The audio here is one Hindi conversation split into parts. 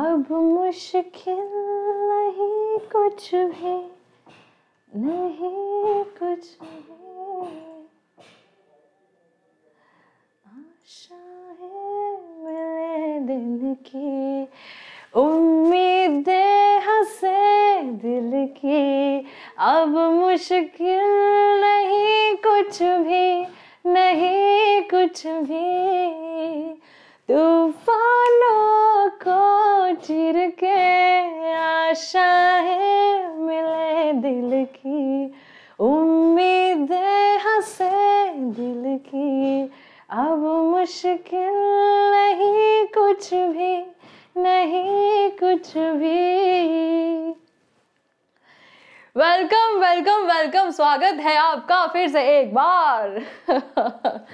अब मुश्किल नहीं कुछ भी नहीं कुछ भी आशा है मिले दिल की उम्मीद हंसे दिल की अब मुश्किल नहीं कुछ भी नहीं कुछ भी चिर के आशा है मिले दिल की उम्मीद हंसे दिल की अब मुश्किल नहीं कुछ भी नहीं कुछ भी वेलकम वेलकम वेलकम स्वागत है आपका फिर से एक बार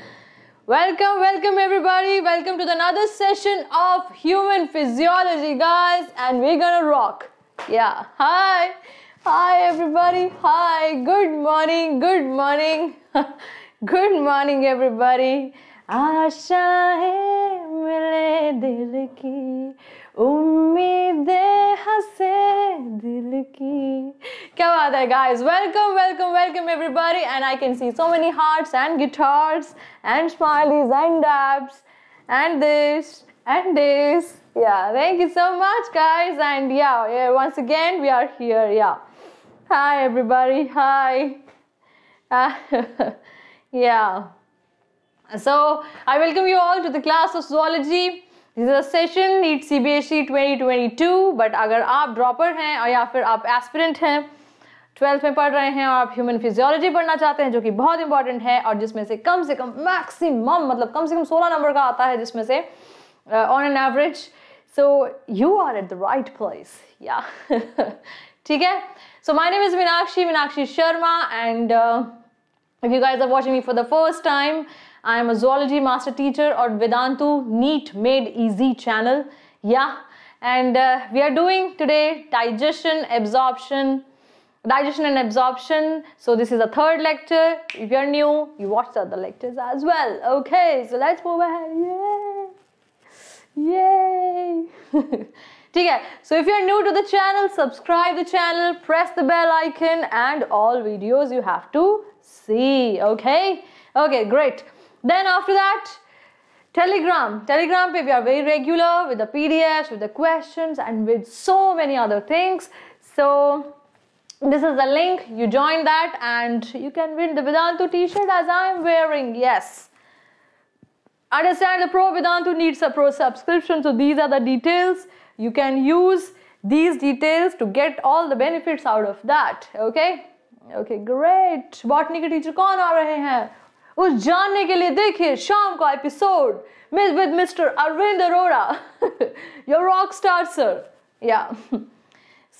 Welcome, welcome everybody. Welcome to another session of human physiology, guys. And we're gonna rock. Yeah. Hi. Hi everybody. Hi. Good morning. Good morning. Good morning everybody. उम्मीद हंसे दिल की क्या बात है guys welcome welcome welcome everybody and I can see so many hearts and guitars and smileys and dabs and this and this yeah thank you so much guys and yeah, once again we are here yeah hi everybody hi yeah so i welcome you all to the class of zoology session NEET C B S E twenty twenty two but अगर आप ड्रॉपर हैं और या फिर आप एस्पिरेंट हैं ट्वेल्थ में पढ़ रहे हैं और आप ह्यूमन फिजियोलॉजी पढ़ना चाहते हैं जो कि बहुत इंपॉर्टेंट है और जिसमें से कम से कम मैक्सिमम मतलब कम से कम सोलह नंबर का आता है जिसमें से on an average so you are at the right place yeah ठीक है so my name is Meenakshi Meenakshi Sharma and if you guys are watching me for the first time I am a zoology master teacher on Vedantu Neat Made Easy channel. Yeah, and uh, we are doing today digestion, absorption, digestion and absorption. So this is the third lecture. If you're new, you watch the other lectures as well. Okay, so let's move ahead. Yay! Yay! Okay. So if you are new to the channel, subscribe the channel, press the bell icon, and all videos you have to see. Okay. Okay. Great. Then after that, Telegram. Telegram we are very regular with the PDFs, with the questions and with so many other things. So this is the link. You join that and you can win the Vedantu t-shirt as I am wearing. Yes. Understand the Pro Vedantu needs a Pro subscription. So these are the details. You can use these details to get all the benefits out of that. Okay. Okay, great. Botany teacher कौन आ उस जानने के लिए देखिए शाम का episode miss with Mister Arvind Arora your rock star sir yeah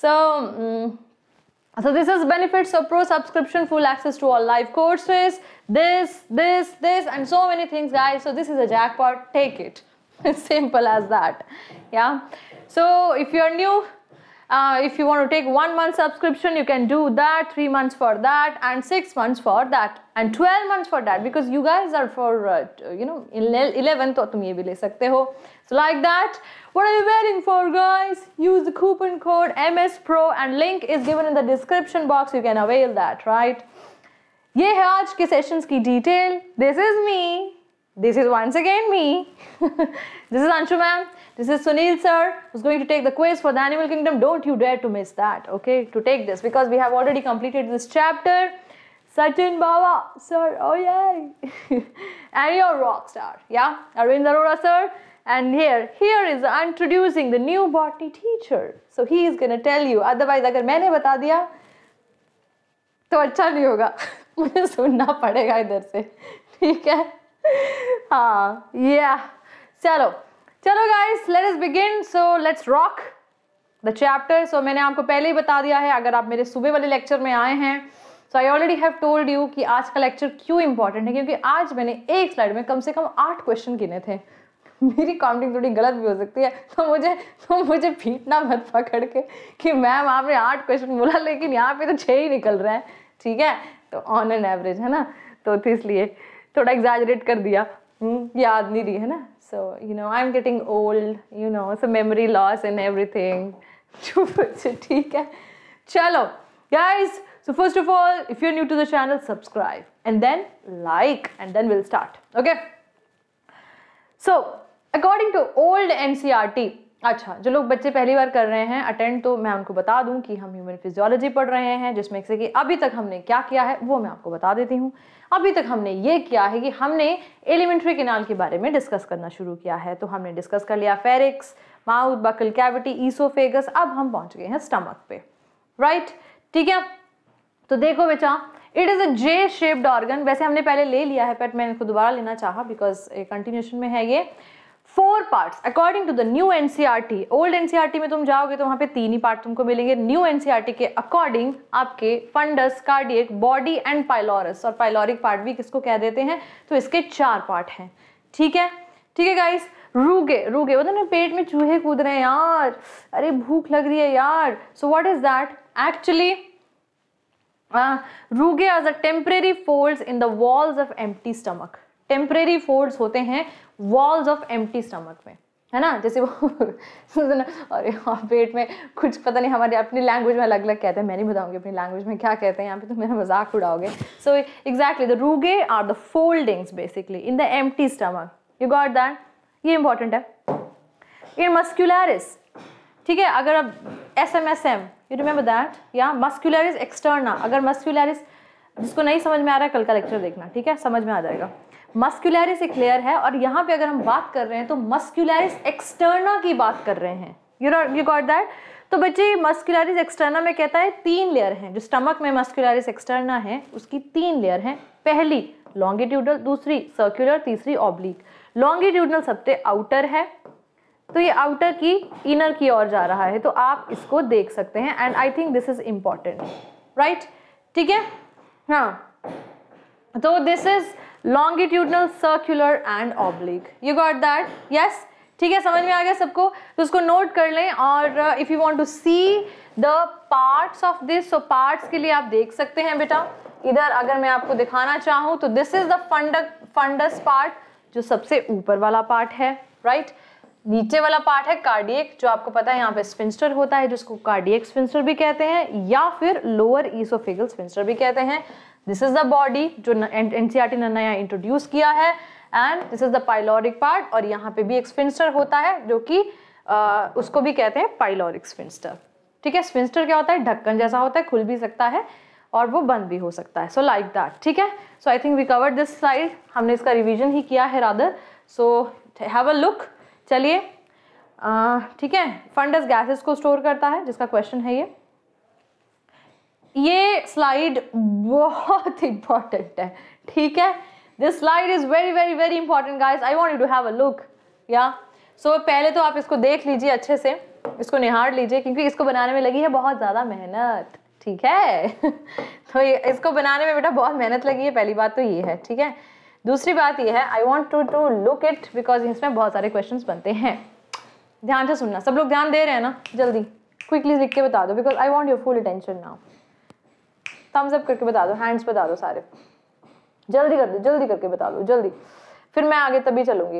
so So this is benefits of pro subscription, full access to all live courses, this, this, this, and so many things, guys. So this is a jackpot. Take it. Simple as that. Yeah. So if you are new, uh, if you want to take one month subscription you can do that three months for that and six months for that and 12 months for that because you guys are for uh, you know 11 so you can भी so like that what are you waiting for guys use the coupon code MS Pro and link is given in the description box you can avail that right This is के सेशंस की detail this me. This is is once again me this is this is Sunil sir who's going to take the quiz for the animal kingdom. Don't you dare to miss that, okay, to take this because we have already completed this chapter. Sachin Baba sir, oh yay. and your rock star, yeah, Arvind Arora sir. And here, here is I'm introducing the new botany teacher. So he is going to tell you. Otherwise, अगर मैंने बता दिया तो अच्छा नहीं होगा मुझे सुनना पड़ेगा इधर से ठीक है हाँ या चलो चलो guys let is begin so let's rock the chapter so मैंने आपको पहले ही बता दिया है अगर आप मेरे सुबह वाले लेक्चर में आए हैं so I already have told you कि आज का लेक्चर क्यों इंपॉर्टेंट है क्योंकि आज मैंने एक स्लाइड में कम से कम आठ क्वेश्चन गिने थे मेरी काउंटिंग थोड़ी गलत भी हो सकती है तो मुझे तो मुझे फीटना मत पकड़ के कि मैम आपने आठ क्वेश्चन बोला लेकिन यहाँ पे तो छः ही निकल रहा है ठीक है तो ऑन एन एवरेज है ना तो, तो इसलिए थोड़ा एग्जाजरेट कर दिया हम्म, याद नहीं रही है ना So, you know, I'm getting old, you know, so memory loss and everything. Chalo, guys. So first of all, if you're new to the channel, subscribe and then like and then we'll start. Okay. So according to old NCRT, अच्छा जो लोग बच्चे पहली बार कर रहे हैं अटेंड तो मैं उनको बता दूं कि हम ह्यूमन फिजियोलॉजी पढ़ रहे हैं जिसमें से कि अभी तक हमने क्या किया है वो मैं आपको बता देती हूँ अभी तक हमने ये किया है कि हमने एलिमेंट्री किनाल के बारे में डिस्कस करना शुरू किया है तो हमने डिस्कस कर लिया pharynx mouth buccal cavity oesophagus अब हम पहुँच गए हैं स्टमक पे राइट ठीक है तो देखो बेचा it is a J shaped organ वैसे हमने पहले ले लिया है बट मैंने इनको दोबारा लेना चाहा बिकॉज कंटिन्यूशन में है ये four parts according to the new NCERT old NCERT में तुम जाओगे तो वहां पे तीन ही पार्ट तुमको मिलेंगे न्यू एनसीईआरटी e के अकॉर्डिंग आपके fundus cardiac body and pylorus और पाइलोरिक पार्ट भी किसको कह देते हैं तो इसके चार पार्ट हैं ठीक है ठीक है गाइस रूगे रूगे वो ना पेट में चूहे कूद रहे हैं यार अरे भूख लग रही है यार so what is that actually rugae are the temporary fold in the walls of empty stomach temporary folds होते हैं वॉल्स ऑफ एम्प्टी स्टमक में है ना जैसे वो अरे हाँ पेट में कुछ पता नहीं हमारे अपनी लैंग्वेज में अलग अलग कहते हैं मैं नहीं बताऊँगी अपनी लैंग्वेज में क्या कहते हैं यहाँ पे तो मेरा मजाक उड़ाओगे so exactly the rugae are the foldings basically in the empty stomach you got that ये इंपॉर्टेंट है इन मस्क्यूलरिस ठीक है अगर अब S M S M you remember that yeah muscularis externa अगर मस्क्यूलरिस जिसको नहीं समझ में आ रहा है कल का लेक्चर देखना ठीक है समझ में आ जाएगा मस्क्यूलैरिस एक लेयर है और यहाँ पे अगर हम बात कर रहे हैं तो मस्क्यूलैरिस एक्सटर्ना की बात कर रहे हैं you not you got that तो बच्चे मस्क्यूलैरिस एक्सटर्ना में कहता है तीन लेयर हैं जो स्टमक में मस्क्यूलैरिस एक्सटर्ना है उसकी तीन लेयर हैं पहली लॉन्गिट्यूडल दूसरी सर्क्यूलर तीसरी ऑब्लिक लॉन्गिट्यूडनल सबसे आउटर है तो ये आउटर की इनर की ओर जा रहा है तो आप इसको देख सकते हैं and I think this is important right ठीक है हाँ तो this is longitudinal circular and oblique you got that yes ठीक है समझ में आ गया सबको तो उसको नोट कर लें और if you want to see the parts of this so parts के लिए आप देख सकते हैं बेटा इधर अगर मैं आपको दिखाना चाहूँ तो this is the fund fundus part जो सबसे ऊपर वाला पार्ट है राइट right? नीचे वाला पार्ट है कार्डियक जो आपको पता है यहाँ पे स्पिंस्टर होता है जिसको कार्डियक स्पिंस्टर भी कहते हैं या फिर लोअर ईसोफिगल स्पिंस्टर भी कहते हैं दिस इज द बॉडी जो एनसीआरटी e ने नया इंट्रोड्यूस किया है and this is the pyloric part और यहाँ पे भी एक स्पिंस्टर होता है जो कि उसको भी कहते हैं पाइलोरिक स्पिंस्टर ठीक है स्पिंस्टर क्या होता है ढक्कन जैसा होता है खुल भी सकता है और वो बंद भी हो सकता है सो लाइक दैट ठीक है so I think we cover this side हमने इसका रिविजन ही किया है rather so have a look चलिए ठीक है फंडस गैसेस को स्टोर करता है जिसका क्वेश्चन है ये ये स्लाइड बहुत इंपॉर्टेंट है ठीक है this slide is very very very important guys I want to have a look yeah so पहले तो आप इसको देख लीजिए अच्छे से इसको निहार लीजिए क्योंकि इसको बनाने में लगी है बहुत ज़्यादा मेहनत ठीक है तो ये इसको बनाने में बेटा बहुत मेहनत लगी है पहली बात तो ये है ठीक है दूसरी बात ये है I want to to look it because इसमें बहुत सारे क्वेश्चन बनते हैं ध्यान से सुनना सब लोग ध्यान दे रहे हैं ना जल्दी क्विकली लिख के बता दो because I want your full attention now thumbs up करके बता दो हैंड्स बता दो सारे जल्दी कर दो जल्दी करके बता दो जल्दी फिर मैं आगे तभी चलूंगी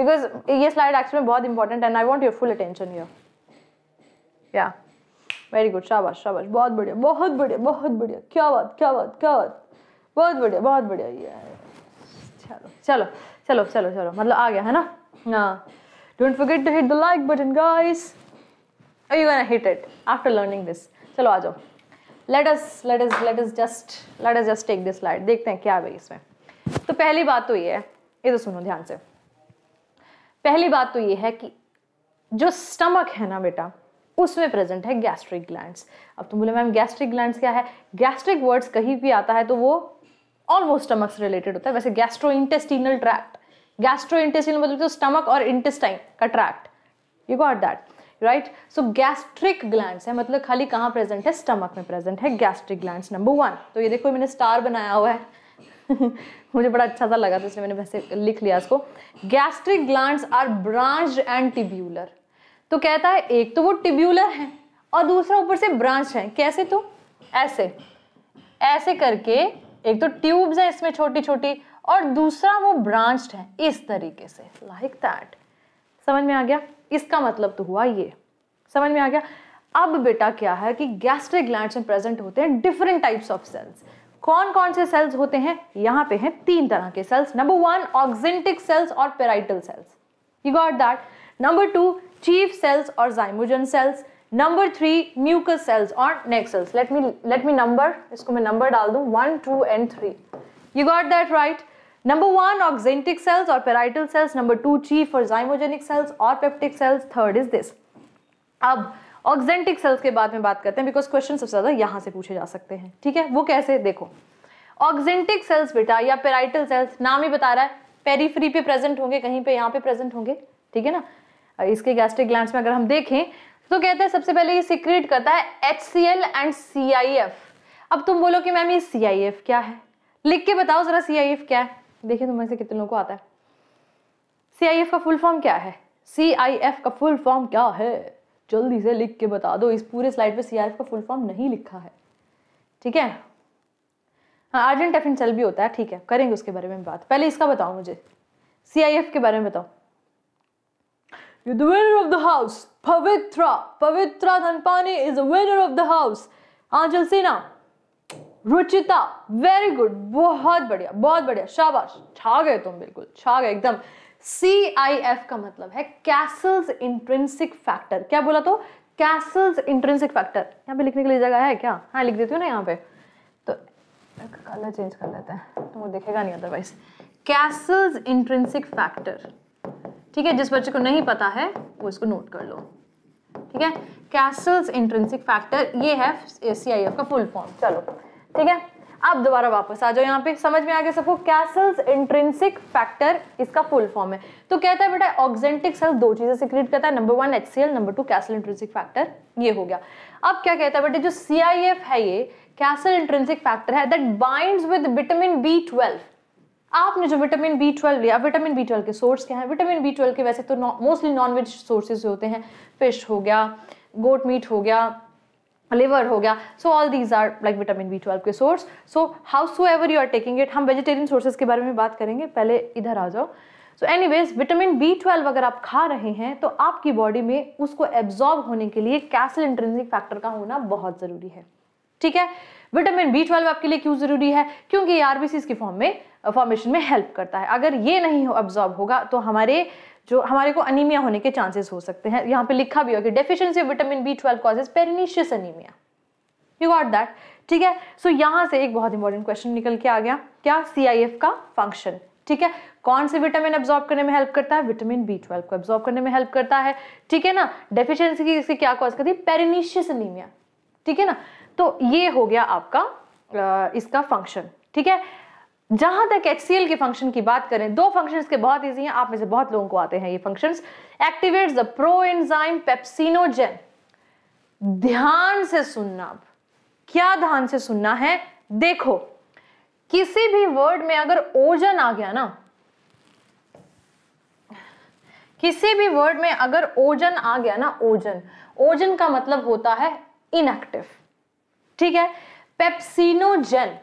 बिकॉज ये स्लाइड एक्चुअली बहुत important and I want your full attention your yeah very good शाबाश शाबाश बहुत बढ़िया बहुत बढ़िया बहुत बढ़िया क्या बात क्या बात क्या बात बहुत बढ़िया बहुत बढ़िया ये चलो चलो चलो चलो चलो मतलब आ गया है ना ना don't forget to hit the like button guys you gonna hit it after learning this चलो आ जाओ let us let us let us just let us just take this slide देखते हैं क्या है भाई इसमें तो पहली बात तो ये है ये तो सुनो ध्यान से पहली बात तो ये है कि जो स्टमक है ना बेटा उसमें प्रेजेंट है गैस्ट्रिक ग्लैंड्स अब तुम बोले मैम गैस्ट्रिक ग्लैंड्स क्या है गैस्ट्रिक वर्ड्स कहीं भी आता है तो वो ऑलमोस्ट स्टमक से रिलेटेड होता है वैसे gastrointestinal tract gastrointestinal मतलब तो स्टमक और इंटेस्टाइन का tract you got that right so gastric gland है मतलब खाली कहाँ प्रेजेंट है स्टमक में प्रेजेंट है गैस्ट्रिक ग्लैंड नंबर वन तो ये देखो मैंने स्टार बनाया हुआ है मुझे बड़ा अच्छा सा लगा था इसलिए मैंने वैसे लिख लिया इसको gastric glands are branch and tubular तो कहता है एक तो वो टिब्यूलर है और दूसरा ऊपर से ब्रांच है कैसे तो ऐसे ऐसे करके एक तो ट्यूब्स है इसमें छोटी छोटी और दूसरा वो ब्रांच्ड है इस तरीके से लाइक like दैट समझ में आ गया इसका मतलब तो हुआ ये समझ में आ गया अब बेटा क्या है कि गैस्ट्रिक ग्लैंड में प्रेजेंट होते हैं डिफरेंट टाइप्स ऑफ सेल्स कौन कौन से सेल्स होते हैं यहां पे हैं तीन तरह के cells number one oxyntic cells और parietal cells you got that number two chief cells और zymogen cells number three mucus cells और neck cells let me let me number इसको मैं नंबर डाल दू one two and three you got that right number one oxyntic cells और parietal cells number two chief और जाइमोजेनिक सेल्स और peptic cells third is this अब ऑक्जेंटिक सेल्स के बाद में बात करते हैं बिकॉज क्वेश्चन सबसे ज्यादा यहां से पूछे जा सकते हैं ठीक है वो कैसे देखो ऑक्जेंटिक सेल्स बेटा या पेराइटल सेल्स नाम ही बता रहा है पेरीफ्री पे प्रेजेंट होंगे कहीं पे यहाँ पे प्रेजेंट होंगे ठीक है ना इसके गैस्ट्रिक ग्लैंड्स में अगर हम देखें तो कहते हैं सबसे पहले ये सिक्रीट करता है H C L and C I F अब तुम बोलो कि मैम ये सी आई एफ क्या है लिख के बताओ जरा सी आई एफ क्या है देखिए तुम्हें से कितने लोगों को आता है सी आई एफ का फुल फॉर्म क्या है सी आई एफ का फुल फॉर्म क्या है जल्दी से लिख के बता दो इस पूरे स्लाइड पे सी आई एफ का फुल फॉर्म नहीं लिखा है ठीक है हाँ अर्जेंट एफ सेल भी होता है ठीक है करेंगे उसके बारे में बात पहले इसका बताओ मुझे सी आई एफ के बारे में बताओ winner of the house Pavitra Pavitra Dhanpani is the winner of the house Aanchal house. Ruchita very good बहुत बढ़िया बहुत बढ़िया शाबाश छा गए तुम बिल्कुल छा गए एकदम सी आई एफ का मतलब है कैसल्स इंट्रेंसिक फैक्टर क्या बोला तो कैसल्स इंट्रेंसिक फैक्टर यहाँ पे लिखने के लिए जगह है क्या हाँ लिख देती हूँ ना यहाँ पे तो कलर चेंज कर लेते हैं तो वो दिखेगा नहीं अदरवाइज कैसल्स इंट्रेंसिक फैक्टर ठीक है जिस बच्चे को नहीं पता है वो इसको नोट कर लो ठीक है कैसल्स इंट्रेंसिक फैक्टर ये है सी आई एफ का फुल फॉर्म चलो ठीक है आप दोबारा वापस आ जाओ यहाँ पे समझ में आ गया सबको कैसल्स इंट्रेंसिक फैक्टर इसका फुल फॉर्म है तो कहता है बेटा ऑक्जेंटिक सेल दो चीजें सिक्रिएट करता है number one H C L number two Castle intrinsic factor ये हो गया अब क्या कहता है बेटा जो सी आई एफ है ये कैसल इंट्रेंसिक फैक्टर है that bind with vitamin B twelve आपने जो विटामिन बी ट्वेल्व लिया विटामिन बी ट्वेल्व के सोर्स क्या है विटामिन बी ट्वेल्व के वैसे तो मोस्टली नॉन वेज सोर्सेज होते हैं फिश हो गया गोट मीट हो गया लिवर हो गया so all these are like vitamin B twelve के source so how so ever you are taking it हम वेजिटेरियन सोर्सेज के बारे में बात करेंगे पहले इधर आ जाओ so any veg vitamin B twelve अगर आप खा रहे हैं तो आपकी बॉडी में उसको एब्जॉर्ब होने के लिए कैसल इंट्रेंसिक फैक्टर का होना बहुत ज़रूरी है ठीक है विटामिन बी ट्वेल्व आपके लिए क्यों ज़रूरी है क्योंकि ये आरबीसी की फॉर्म में फॉर्मेशन में हेल्प करता है अगर ये नहीं हो एब्जॉर्ब होगा तो हमारे जो हमारे को अनीमिया होने के चांसेस हो सकते हैं यहाँ पे लिखा भी हो कि deficiency of vitamin B twelve causes pernicious anaemia you got that ठीक है सो so, यहाँ से एक बहुत इंपॉर्टेंट क्वेश्चन निकल के आ गया क्या सी का फंक्शन ठीक है कौन से विटामिन एब्जॉर्ब करने में हेल्प करता है विटामिन बी ट्वेल्व को एब्जॉर्ब करने में हेल्प करता है ठीक है ना डेफिशिएंसी की इसकी क्या कॉज करती है पेरिनिशियस अनीमिया ठीक है ना तो ये हो गया आपका इसका फंक्शन ठीक है जहां तक एच के फंक्शन की बात करें दो फंक्शन के बहुत ईजी हैं आप में से बहुत लोगों को आते हैं ये function activate the pro enzyme pepsinogen ध्यान से सुनना क्या ध्यान से सुनना है देखो किसी भी वर्ड में अगर ओजन आ गया ना किसी भी वर्ड में अगर ओजन आ गया ना ओजन ओजन का मतलब होता है इनएक्टिव ठीक है पेप्सिनोजेन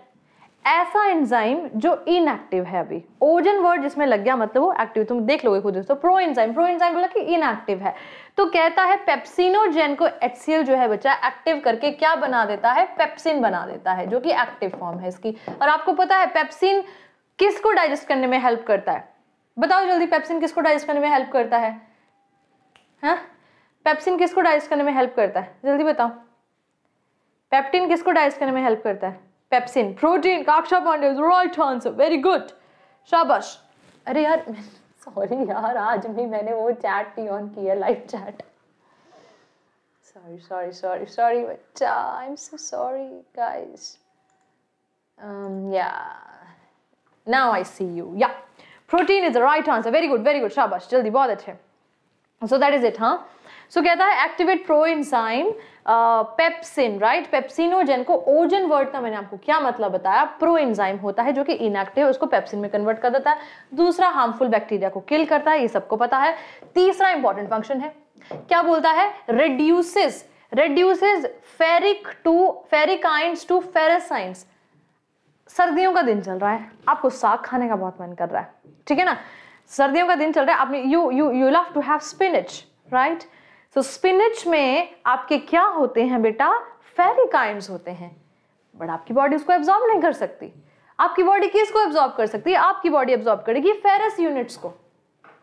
ऐसा एंजाइम जो इनएक्टिव है अभी ओजन वर्ड जिसमें लग गया मतलब वो एक्टिव तुम देख लोगे खुद दोस्तों प्रो एंजाइम प्रो एंजाइम बोला कि इनएक्टिव है तो कहता है पेप्सिनोजेन को एच जो है बच्चा एक्टिव करके क्या बना देता है पेप्सिन बना देता है जो कि एक्टिव फॉर्म है इसकी और आपको पता है पेप्सिन किसको डाइजेस्ट करने में हेल्प करता है बताओ जल्दी पेप्सिन किसको डाइजेस्ट करने में हेल्प करता है पेप्सिन हाँ? किसको डाइजेस्ट करने में हेल्प करता है जल्दी बताओ पेप्टिन किसको डाइजेस्ट करने में हेल्प करता है pepsin protein kaksha pandey is right answer very good shabash are yaar sorry yaar aaj bhi maine wo chat on kiya live chat sorry sorry sorry sorry but i'm so sorry guys um, yeah now i see you yeah protein is the right answer very good very good shabash jaldi bahut acche so that is it huh so kehta hai activate pro enzyme pepsin right pepsinogen को ओजन वर्ड का मैंने आपको क्या मतलब बताया प्रो एंजाइम होता है जो कि इनएक्टिव उसको पेप्सिन में कन्वर्ट कर देता है दूसरा हार्मफुल बैक्टीरिया को किल करता है ये सबको पता है तीसरा इंपॉर्टेंट फंक्शन है क्या बोलता है reduces reduces ferric to ferric ions to ferrous ions सर्दियों का दिन चल रहा है आपको साग खाने का बहुत मन कर रहा है ठीक है ना सर्दियों का दिन चल रहा है आपने you you you love to have spinach right so so, spinach में आपके क्या होते हैं बेटा फेरिकाइंड्स होते हैं बट आपकी बॉडी उसको एब्जॉर्ब नहीं कर सकती आपकी बॉडी किसको एब्जॉर्ब कर सकती है आपकी बॉडी एब्जॉर्ब करेगी फेरस यूनिट्स को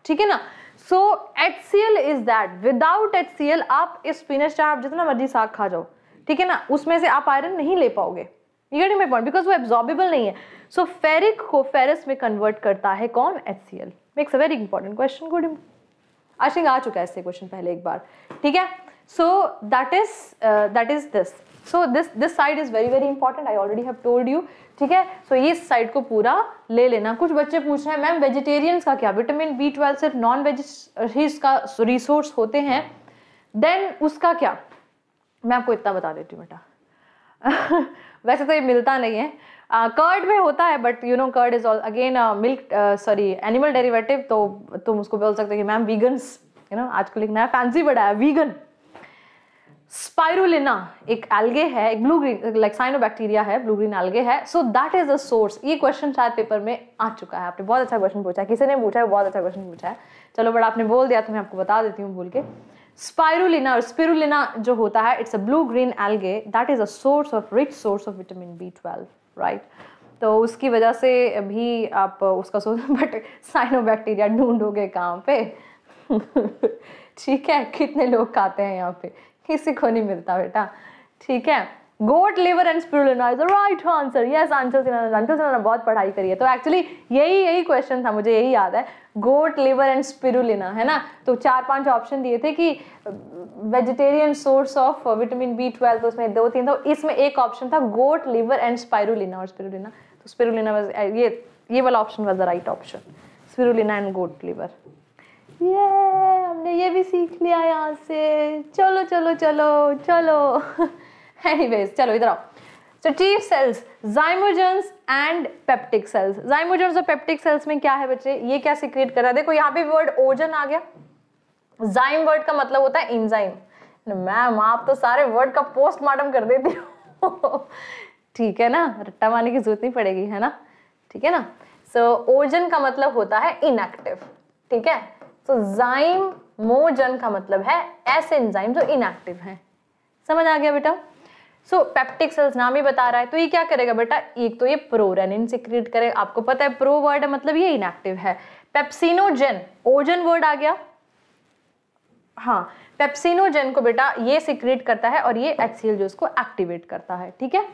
ठीक है ना so H C L is that without H C L आप स्पिनच चाहे आप जितना मर्जी साग खा जाओ ठीक है ना उसमें से आप आयरन नहीं ले पाओगे बिकॉज वो एब्जॉर्बेबल नहीं है सो so, फेरिक को फेरस में कन्वर्ट करता है कौन H C L makes a very important question good import I think आ चुका है इससे क्वेश्चन पहले एक बार ठीक है so that is that is this so this this side is very very important I already have told you ठीक है सो ये साइड को पूरा ले लेना कुछ बच्चे पूछ रहे हैं मैम वेजिटेरियंस का क्या विटामिन बी ट्वेल्व सिर्फ नॉन वेज का रिसोर्स होते हैं देन उसका क्या मैं आपको इतना बता देती हूँ बेटा वैसे तो ये मिलता नहीं है कर्ड में होता है but you know curd is again milk sorry animal derivative तो तुम उसको बोल सकते हो कि मैम वीगन्स यू नो आजकल एक नया फैंसी बड़ा है वीगन स्पायरुलिना एक एल्गे है एक blue green like cyanobacteria है ब्लू ग्रीन एल्गे है so that is a source ये क्वेश्चन शायद पेपर में आ चुका है आपने बहुत अच्छा क्वेश्चन पूछा है किसी ने पूछा है बहुत अच्छा क्वेश्चन पूछा है चलो बट आपने बोल दिया तो मैं आपको बता देती हूँ बोल के स्पायरुलिना और स्पिरुलिना जो होता है it's a blue green algae that is a source of rich source of vitamin B twelve right तो उसकी वजह से भी आप उसका सोच बट साइनोबैक्टीरिया ढूंढोगे कहाँ पे ठीक है कितने लोग खाते हैं यहाँ पे किसी को नहीं मिलता बेटा ठीक है goat liver and spirulina is the right answer yes Anchal Sinha अंचल सिन्हा ने बहुत पढ़ाई करी है तो एक्चुअली यही यही क्वेश्चन था मुझे यही याद है गोट लिवर एंड स्पिरुलिना है ना तो चार पांच ऑप्शन दिए थे कि vegetarian source of vitamin B twelve तो उसमें दो तीन था तो इसमें एक ऑप्शन था गोट लिवर एंड स्पायरुलिना और स्पिरुलिना तो स्पिरुलिना वॉज uh, ये ये वाला option was the right option spirulina and goat liver ये हमने ये भी सीख लिया यहाँ से चलो चलो चलो चलो एनीवेज चलो इधर आओ so chief cells zymogens and peptic cells zymogens और पेप्टिक सेल्स में क्या है बच्चे ये क्या सिक्रिएट कर रहा है देखो यहाँ पे वर्ड ओजन आ गया जाइम वर्ड का मतलब होता है इंजाइम मैम आप तो सारे वर्ड का पोस्टमार्टम कर देती हो ठीक है ना रट्टा मारने की जरूरत नहीं पड़ेगी है ना ठीक है ना सो so, ओजन का मतलब होता है इनएक्टिव ठीक है सो जाइम मोजन का मतलब है ऐसे एंजाइम जो इनएक्टिव हैं समझ आ गया बेटा सो पेप्टिक सेल्स नाम ही बता रहा है तो ये क्या करेगा बेटा एक तो ये प्रोरेनिन सिक्रीट करेगा आपको पता है प्रो वर्ड है मतलब ये इनएक्टिव है पेप्सिनोजेन ओजन वर्ड आ गया हाँ पेप्सिनोजेन को बेटा ये सिक्रीट करता है और ये एच जो उसको एक्टिवेट करता है ठीक है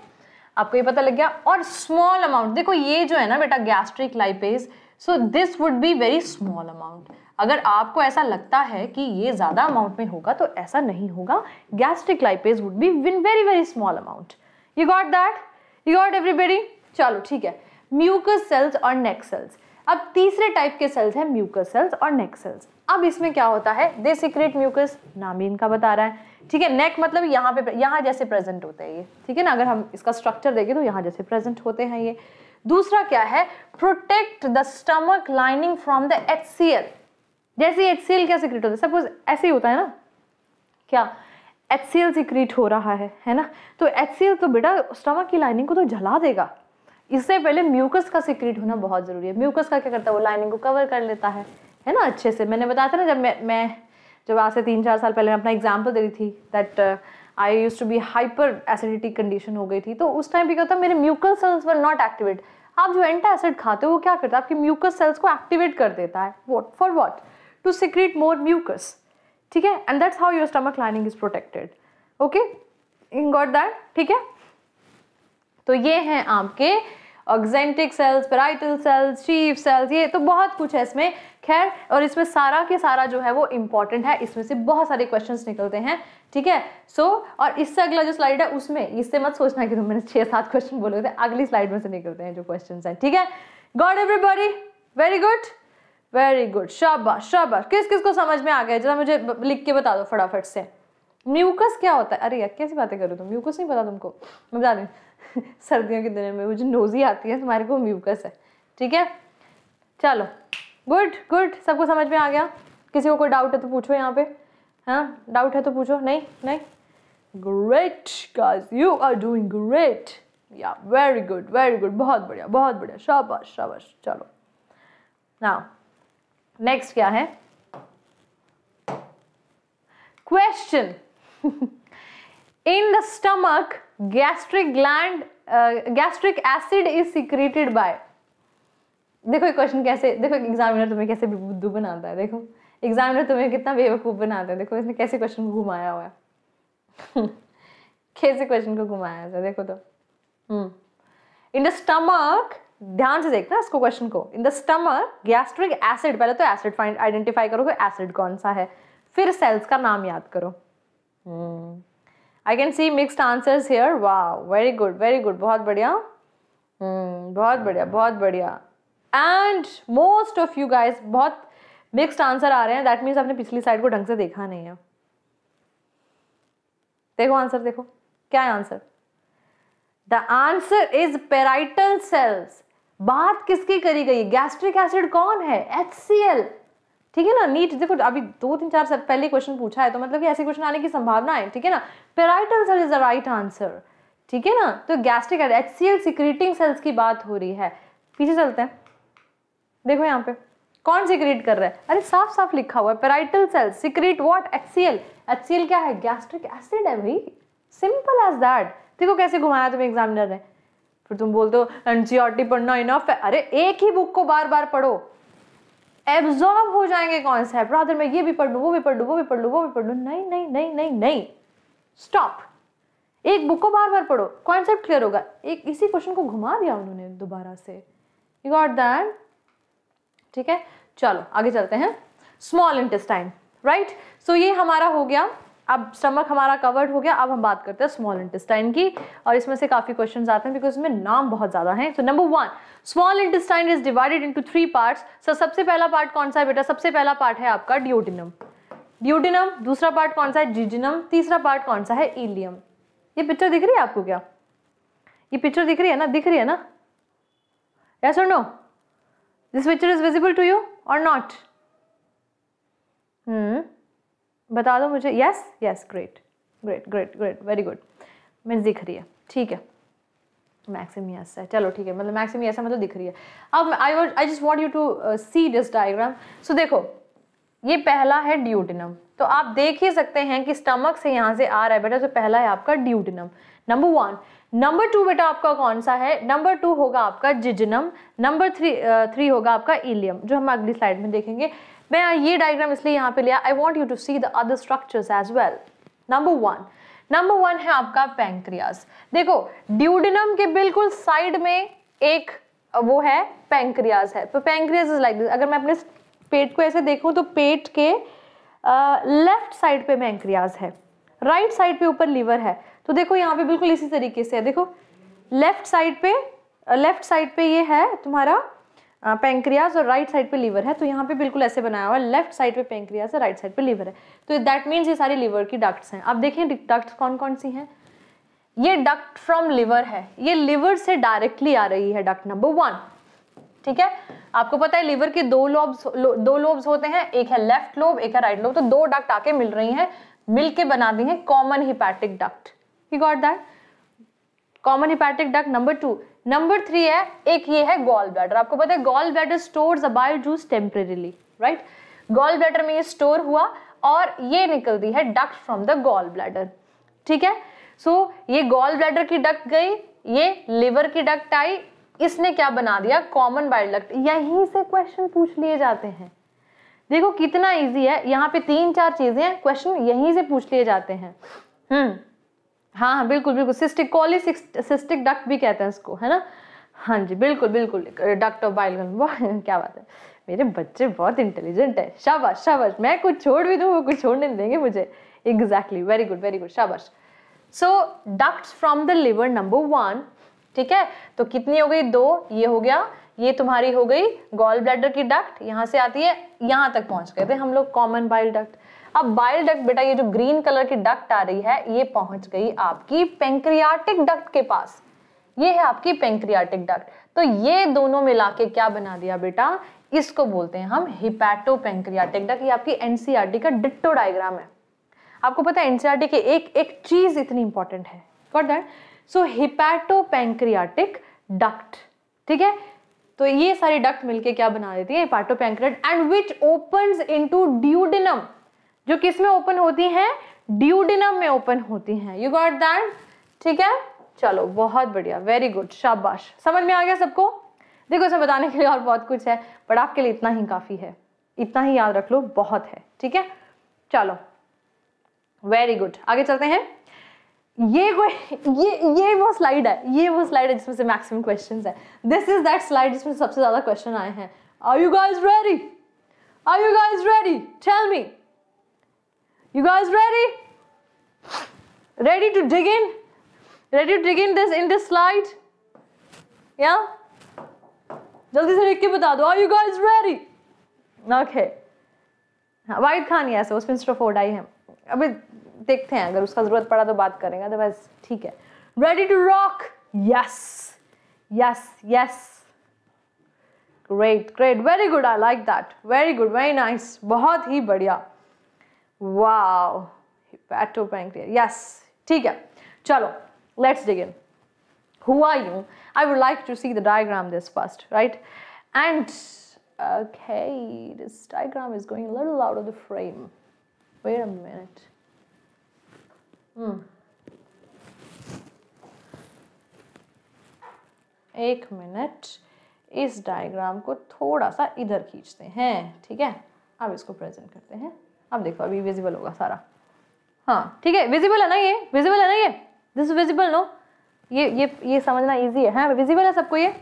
आपको ये पता लग गया और स्मॉल अमाउंट देखो ये जो है ना बेटा gastric lipase so this would be very small amount अगर आपको ऐसा लगता है कि ये ज़्यादा अमाउंट में होगा तो ऐसा नहीं होगा gastric lipase would be been very very small amount you got that you got everybody चलो ठीक है म्यूकस सेल्स और नेक सेल्स अब तीसरे टाइप के सेल्स हैं म्यूकस सेल्स और नेक सेल्स अब इसमें क्या होता है दे सिक्रेट म्यूकस नाम ही इनका बता रहा है ठीक है नेक मतलब यहाँ पे यहाँ जैसे प्रेजेंट होते हैं ये ठीक है ना अगर हम इसका स्ट्रक्चर देखें तो यहाँ जैसे प्रेजेंट होते हैं ये दूसरा क्या है protect the stomach lining from the H जैसे एच सी एल क्या सिक्रेट होता है सपोज ऐसे ही होता है ना क्या एच सी एल सिक्रीट हो रहा है है ना तो एच तो बेटा स्टमक की लाइनिंग को तो जला देगा इससे पहले म्यूकस का सिक्रीट होना बहुत ज़रूरी है म्यूकस का क्या करता है वो लाइनिंग को कवर कर लेता है है ना अच्छे से मैंने बताया था ना जब मैं मैं जब आज से तीन चार साल पहले मैं अपना एग्जाम्पल दे रही थी that I use to be hyperacidity condition हो गई थी तो उस टाइम भी क्या होता मेरे mucous cells were not activate आप जो एंटा एसिड खाते हो वो क्या करता है आपके म्यूकस सेल्स को एक्टिवेट कर देता है what for what to secrete more mucus ठीक है and that's how your stomach lining is protected okay in got that ठीक है तो ये हैं आपके oxyntic cells parietal cells chief cells ये तो बहुत कुछ है इसमें खैर और इसमें सारा के सारा जो है वो इंपॉर्टेंट है इसमें से बहुत सारे क्वेश्चंस निकलते हैं ठीक है सो so, और इससे अगला जो स्लाइड है उसमें इससे मत सोचना कि तुम मैंने छः सात क्वेश्चन बोले थे अगली स्लाइड में से निकलते हैं जो क्वेश्चन हैं ठीक है got everybody very good very good शाबाश शाबाश किस किस को समझ में आ गया जरा मुझे लिख के बता दो फटाफट से म्यूकस क्या होता है अरे यार कैसी बातें करो तुम म्यूकस नहीं पता तुमको मैं बता दें सर्दियों के दिनों में मुझे नोजी आती है तुम्हारे को म्यूकस है ठीक है चलो गुड गुड सबको समझ में आ गया किसी को कोई डाउट है तो पूछो यहाँ पे हाँ डाउट है तो पूछो नहीं नहीं great guys you are doing great या वेरी गुड वेरी गुड बहुत बढ़िया बहुत बढ़िया शाबाश शाबाश चलो नाउ नेक्स्ट क्या है question in the stomach gastric gland gastric acid is secreted by देखो ये क्वेश्चन कैसे देखो एग्जामिनर तुम्हें कैसे बुद्धू बनाता है देखो एग्जामिनर तुम्हें कितना बेवकूफ़ बनाता है देखो इसने कैसे क्वेश्चन को घुमाया हुआ है कैसे क्वेश्चन को घुमाया था देखो तो इन द स्टमक ध्यान से देखना इसको क्वेश्चन को in the stomach gastric acid पहले तो एसिड फाइंड आइडेंटिफाई करो कि एसिड कौन सा है फिर सेल्स का नाम याद करो I can see mixed answers here वाह वेरी गुड वेरी गुड बहुत बढ़िया hmm, बहुत बढ़िया बहुत बढ़िया and most of you guys बहुत मिक्सड आंसर आ रहे हैं दैट मीन्स आपने पिछली साइड को ढंग से देखा नहीं है देखो आंसर देखो क्या है answer the answer is parietal cells बात किसकी करी गई गैस्ट्रिक एसिड कौन है एच ठीक है ना नीट देखो अभी दो तीन चार सब पहले क्वेश्चन पूछा है तो मतलब ऐसे क्वेश्चन आने की संभावना है ठीक है ना parietal cell is the right answer ठीक है ना तो gastric H C L secreting cells की बात हो रही है पीछे चलते हैं देखो यहाँ पे कौन सिक्रीट कर रहा है अरे साफ साफ लिखा हुआ है parietal cell secrete what H C L H C L क्या है गैस्ट्रिक एसिड है भाई सिंपल एज दैट देखो कैसे घुमाया तुम्हें एग्जामिनर ने फिर तुम बोलते हो एनसीआरटी पढ़ना इनफ है अरे एक ही बुक को बार बार पढ़ो एब्जॉर्ब हो जाएंगे कॉन्सेप्ट रादर मैं ये भी पढ़ लू वो भी पढ़ लू वो भी पढ़ लू वो भी पढ़ लू नहीं नहीं नहीं नहीं नहीं स्टॉप एक बुक को बार बार पढ़ो कॉन्सेप्ट क्लियर होगा एक इसी क्वेश्चन को घुमा दिया उन्होंने दोबारा से यू गॉट दैट ठीक है चलो आगे चलते हैं स्मॉल इंटेस्टाइन राइट सो ये हमारा हो गया अब स्टमक हमारा कवर्ड हो गया अब हम बात करते हैं स्मॉल इंटेस्टाइन की और इसमें से काफ़ी क्वेश्चन आते हैं बिकॉज इसमें नाम बहुत ज़्यादा है तो number one small intestine is divided into three part sir सबसे पहला पार्ट कौन सा है बेटा सबसे पहला पार्ट है आपका ड्यूटिनम ड्यूटिनम दूसरा पार्ट कौन सा है जीजिनम तीसरा पार्ट कौन सा है इलियम ये पिक्चर दिख रही है आपको क्या ये पिक्चर दिख रही है ना दिख रही है ना यस और no this picture is visible to you और नॉट हम्म बता दो मुझे yes yes great great great great very good means दिख रही है ठीक है मैक्सिम यस है चलो ठीक है मतलब मैक्सिम यस है मतलब दिख रही है अब I I just want you to see this diagram so देखो ये पहला है ड्यूटिनम तो आप देख ही सकते हैं कि स्टमक से यहाँ से आ रहा है बेटा तो पहला है आपका duodenum number one number two बेटा आपका कौन सा है नंबर टू होगा आपका जिजनम नंबर थ्री थ्री होगा आपका इलियम जो हम अगली स्लाइड में देखेंगे मैं ये डायग्राम इसलिए यहाँ पे लिया I want you to see the other structures as well number one number one है आपका पैंक्रियास देखो ड्यूडिनम के बिल्कुल साइड में एक वो है पैंक्रियास है तो पैंक्रियास इज लाइक दिस अगर मैं अपने पेट को ऐसे देखूँ तो पेट के लेफ्ट uh, साइड पे पैंक्रियास है राइट right साइड पे ऊपर लीवर है तो देखो यहाँ पे बिल्कुल इसी तरीके से है देखो लेफ्ट साइड पे लेफ्ट साइड पे ये है तुम्हारा पेंक्रियाज और राइट साइड पे लीवर है तो यहाँ पे बिल्कुल ऐसे बनाया हुआ है लेफ्ट साइड पे पेंक्रियाज है राइट साइड पे लीवर है तो दैट मीन्स ये सारी लीवर की डक्ट्स हैं आप देखें डक्ट्स कौन कौन सी हैं ये डक्ट फ्रॉम लीवर है ये लीवर से डायरेक्टली आ रही है डक्ट नंबर वन ठीक है आपको पता है लीवर के दो लोब्स लो, दो लोब्स होते हैं एक है लेफ्ट लोब एक है राइट लोब तो दो डक्ट आके मिल रही हैं मिल के बना दी है common hepatic duct you got that common hepatic duct number two number three है एक ये है गॉल बैटर आपको पता है gall bladder store a bile juice temporarily right gall bladder में ये स्टोर हुआ और ये निकलती है duct from the gall bladder ठीक है सो so, ये गॉल ब्लैडर की डक्ट गई ये लिवर की डक्ट आई इसने क्या बना दिया कॉमन बाइल डक्ट यहीं से क्वेश्चन पूछ लिए जाते हैं देखो कितना इजी है यहाँ पे तीन चार चीजें हैं क्वेश्चन यहीं से पूछ लिए जाते हैं हम्म hmm. हाँ हाँ बिल्कुल बिल्कुल सिस्टिक कॉली सिस्टिक डक्ट भी कहते हैं उसको है ना हाँ जी बिल्कुल बिल्कुल डक्ट ऑफ बाइल क्या बात है मेरे बच्चे बहुत इंटेलिजेंट है शाबाश शाबाश मैं कुछ छोड़ भी दूँ वो कुछ छोड़ने देंगे मुझे exactly very good very good शाबाश so ducts from the liver number one ठीक है तो कितनी हो गई दो ये हो गया ये तुम्हारी हो गई गॉल ब्लैडर की डक्ट यहाँ से आती है यहाँ तक पहुँच गए थे हम लोग कॉमन बाइल डक्ट अब बाइल डक्ट बेटा ये जो ग्रीन कलर की डक्ट आ रही है ये पहुंच गई आपकी पेंक्रियाटिक डक्ट के पास ये है आपकी पेंक्रियाटिक डक्ट तो ये दोनों मिला के क्या बना दिया बेटा इसको बोलते हैं हम हिपैटो पेंक्रियाटिक डक्ट ये आपकी एनसीआरटी का डिट्टो डायग्राम है आपको पता है एनसीआरटी की एक एक चीज इतनी इंपॉर्टेंट है got that so hepatopancreatic duct ठीक है तो ये सारी डक्ट मिलके क्या बना देती है hepatopancreatic and which open into duodenum जो किस में ओपन होती हैं ड्यूडिनम में ओपन होती हैं यू गॉट दैट ठीक है चलो बहुत बढ़िया वेरी गुड शाबाश समझ में आ गया सबको देखो इसे बताने के लिए और बहुत कुछ है बट आपके लिए इतना ही काफ़ी है इतना ही याद रख लो बहुत है ठीक है चलो वेरी गुड आगे चलते हैं ये कोई ये ये वो स्लाइड है ये वो स्लाइड है जिसमें से मैक्सिमम क्वेश्चंस है दिस इज दैट स्लाइड जिसमें सबसे ज़्यादा क्वेश्चन आए हैं are you guys ready are you guys ready tell me You guys ready? Ready to dig in? Ready to dig in this in this slide? Yeah? जल्दी से लिख के बता दो Are you guys ready? Okay. वाइट खान ही ऐसे उसमें सिर्फ आई है अभी देखते हैं अगर उसका ज़रूरत पड़ा तो बात करेंगे तो बस ठीक है ready to rock yes yes yes great great very good I like that very good very nice बहुत ही बढ़िया वाओ हिपैटोपैंक्रियास यस ठीक है चलो let's dig in who are you i would like to see the diagram this first right and okay this diagram is going a little out of the frame wait a minute hmm एक मिनट इस डायग्राम को थोड़ा सा इधर खींचते हैं ठीक है अब इसको प्रेजेंट करते हैं अब देखो अभी विजिबल होगा सारा हाँ ठीक है विजिबल है ना ये विजिबल है ना ये दिस विजिबल नो ये ये ये समझना इजी है हाँ विजिबल है सबको ये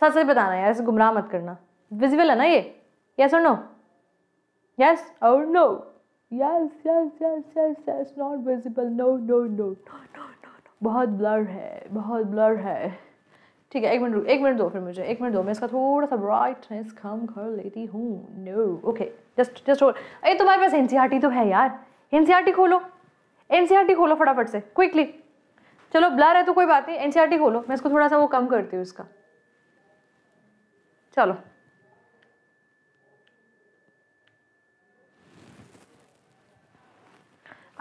सच सच बताना यार गुमराह मत करना विजिबल है ना ये यस और नो यस और no yes yes yes yes yes not visible no no no बहुत ब्लर है बहुत ब्लर है ठीक है एक मिनट एक मिनट दो फिर मुझे एक मिनट दो मैं इसका थोड़ा सा ब्राइटनेस कम कर लेती हूँ नो ओके जस्ट जस्ट हो अरे तुम्हारे पास एन e तो है यार एन e खोलो एन e खोलो फटाफट से क्विकली चलो ब्लर है तो कोई बात नहीं एन खोलो मैं इसको थोड़ा सा वो कम करती हूँ इसका चलो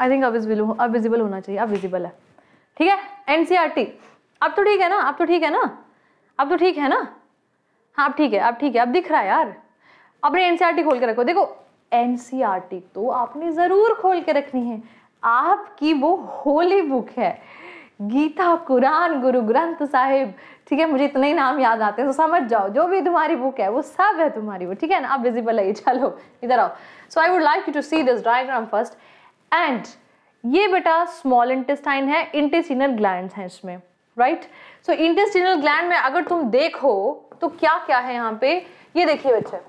आई थिंक अविजिबल अविजिबल होना चाहिए अब विजिबल है ठीक है एन अब तो ठीक है ना अब तो ठीक है ना अब तो ठीक है ना हाँ अब ठीक है अब ठीक है अब दिख रहा है यार अपने एनसीईआरटी e खोल के रखो देखो एनसीईआरटी e तो आपने ज़रूर खोल के रखनी है आपकी वो होली बुक है गीता कुरान गुरु ग्रंथ साहिब ठीक है मुझे इतने ही नाम याद आते हैं तो समझ जाओ जो भी तुम्हारी बुक है वो सब है तुम्हारी वो ठीक है ना आप विजिबल है चलो इधर आओ so I would like you to see this diagram first and ये बेटा स्मॉल इंटेस्टाइन है इंटेस्टिनल ग्लैंड हैं इसमें राइट सो इंटेस्टिनल ग्लैंड में अगर तुम देखो तो क्या क्या है यहाँ पे ये देखिए बच्चे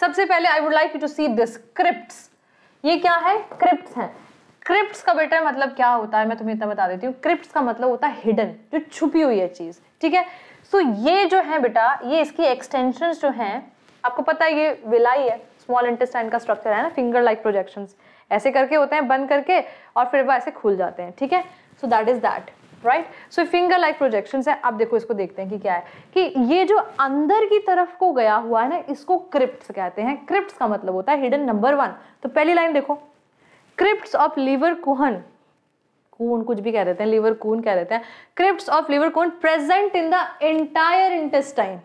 सबसे पहले I would like you to see this crypts ये क्या है क्रिप्ट्स हैं क्रिप्ट्स का बेटा मतलब क्या होता है मैं तुम्हें इतना बता देती हूँ क्रिप्ट्स का मतलब होता है हिडन जो छुपी हुई है चीज़ ठीक है सो ये जो है बेटा ये इसकी एक्सटेंशन जो है आपको पता है ये विलाई है स्मॉल इंटेस्टाइन का स्ट्रक्चर है ना फिंगर लाइक प्रोजेक्शन ऐसे करके होते हैं बंद करके और फिर वो ऐसे खुल जाते हैं ठीक है so that is that right so finger like projection है आप देखो इसको देखते हैं कि क्या है कि ये जो अंदर की तरफ को गया हुआ है ना इसको क्रिप्ट कहते हैं क्रिप्ट का मतलब होता है हिडन नंबर वन तो पहली लाइन देखो क्रिप्ट ऑफ लिवर कुहन कून कुछ भी कह देते हैं लीवर कून कह देते हैं crypt of Lieberkuhn present in the entire intestine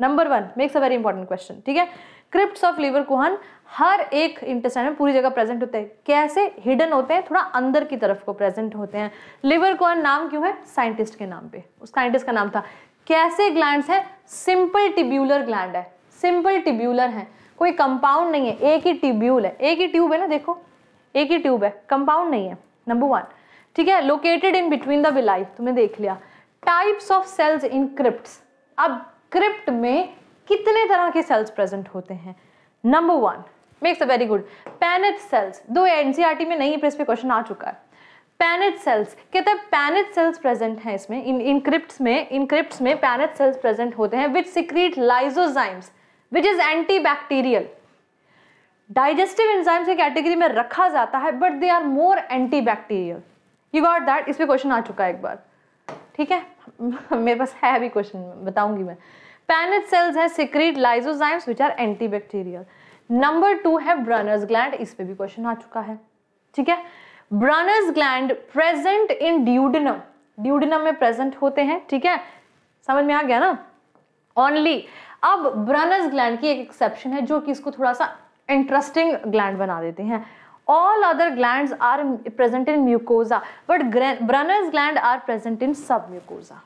number one makes a very important question ठीक है क्रिप्ट ऑफ लीवर कुहन हर एक इंटेस्टाइन में पूरी जगह प्रेजेंट होते हैं कैसे हिडन होते हैं थोड़ा अंदर की तरफ को प्रेजेंट होते हैं लिवर को नाम क्यों है साइंटिस्ट के नाम पे उस साइंटिस्ट का नाम था कैसे ग्लैंड है सिंपल टिब्यूलर ग्लैंड है सिंपल टिब्यूलर है कोई कंपाउंड नहीं है एक ही टिब्यूल है एक ही ट्यूब है ना देखो एक ही ट्यूब है कंपाउंड नहीं है नंबर वन ठीक है located in between the villi तुमने देख लिया types of cells in crypt अब क्रिप्ट में कितने तरह के सेल्स प्रेजेंट होते हैं number one makes a very good Paneth cells दो एनसीईआरटी e में नहीं है पर इस पर क्वेश्चन आ चुका है पैनेट सेल्स कहते हैं पैनेट सेल्स प्रेजेंट हैं इसमें इन इनक्रिप्ट में इनक्रिप्ट में पैनेट सेल्स प्रेजेंट होते हैं which secrete lysozymes which is antibacterial digestive enzymes की कैटेगरी में रखा जाता है but they are more antibacterial you got that इस पर क्वेश्चन आ चुका है एक बार ठीक है मेरे पास है अभी क्वेश्चन बताऊंगी मैं पैनेट सेल्स है secrete lysozymes which are antibacterial number two है ब्रनर्स ग्लैंड इस पे भी क्वेश्चन आ चुका है ठीक है Brunner's gland present in duodenum duodenum में प्रेजेंट होते हैं ठीक है समझ में आ गया ना ओनली अब ब्रनर्स ग्लैंड की एक एक्सेप्शन है जो कि इसको थोड़ा सा इंटरेस्टिंग ग्लैंड बना देते हैं all other gland are present in mucosa but Brunner's gland are present in submucosa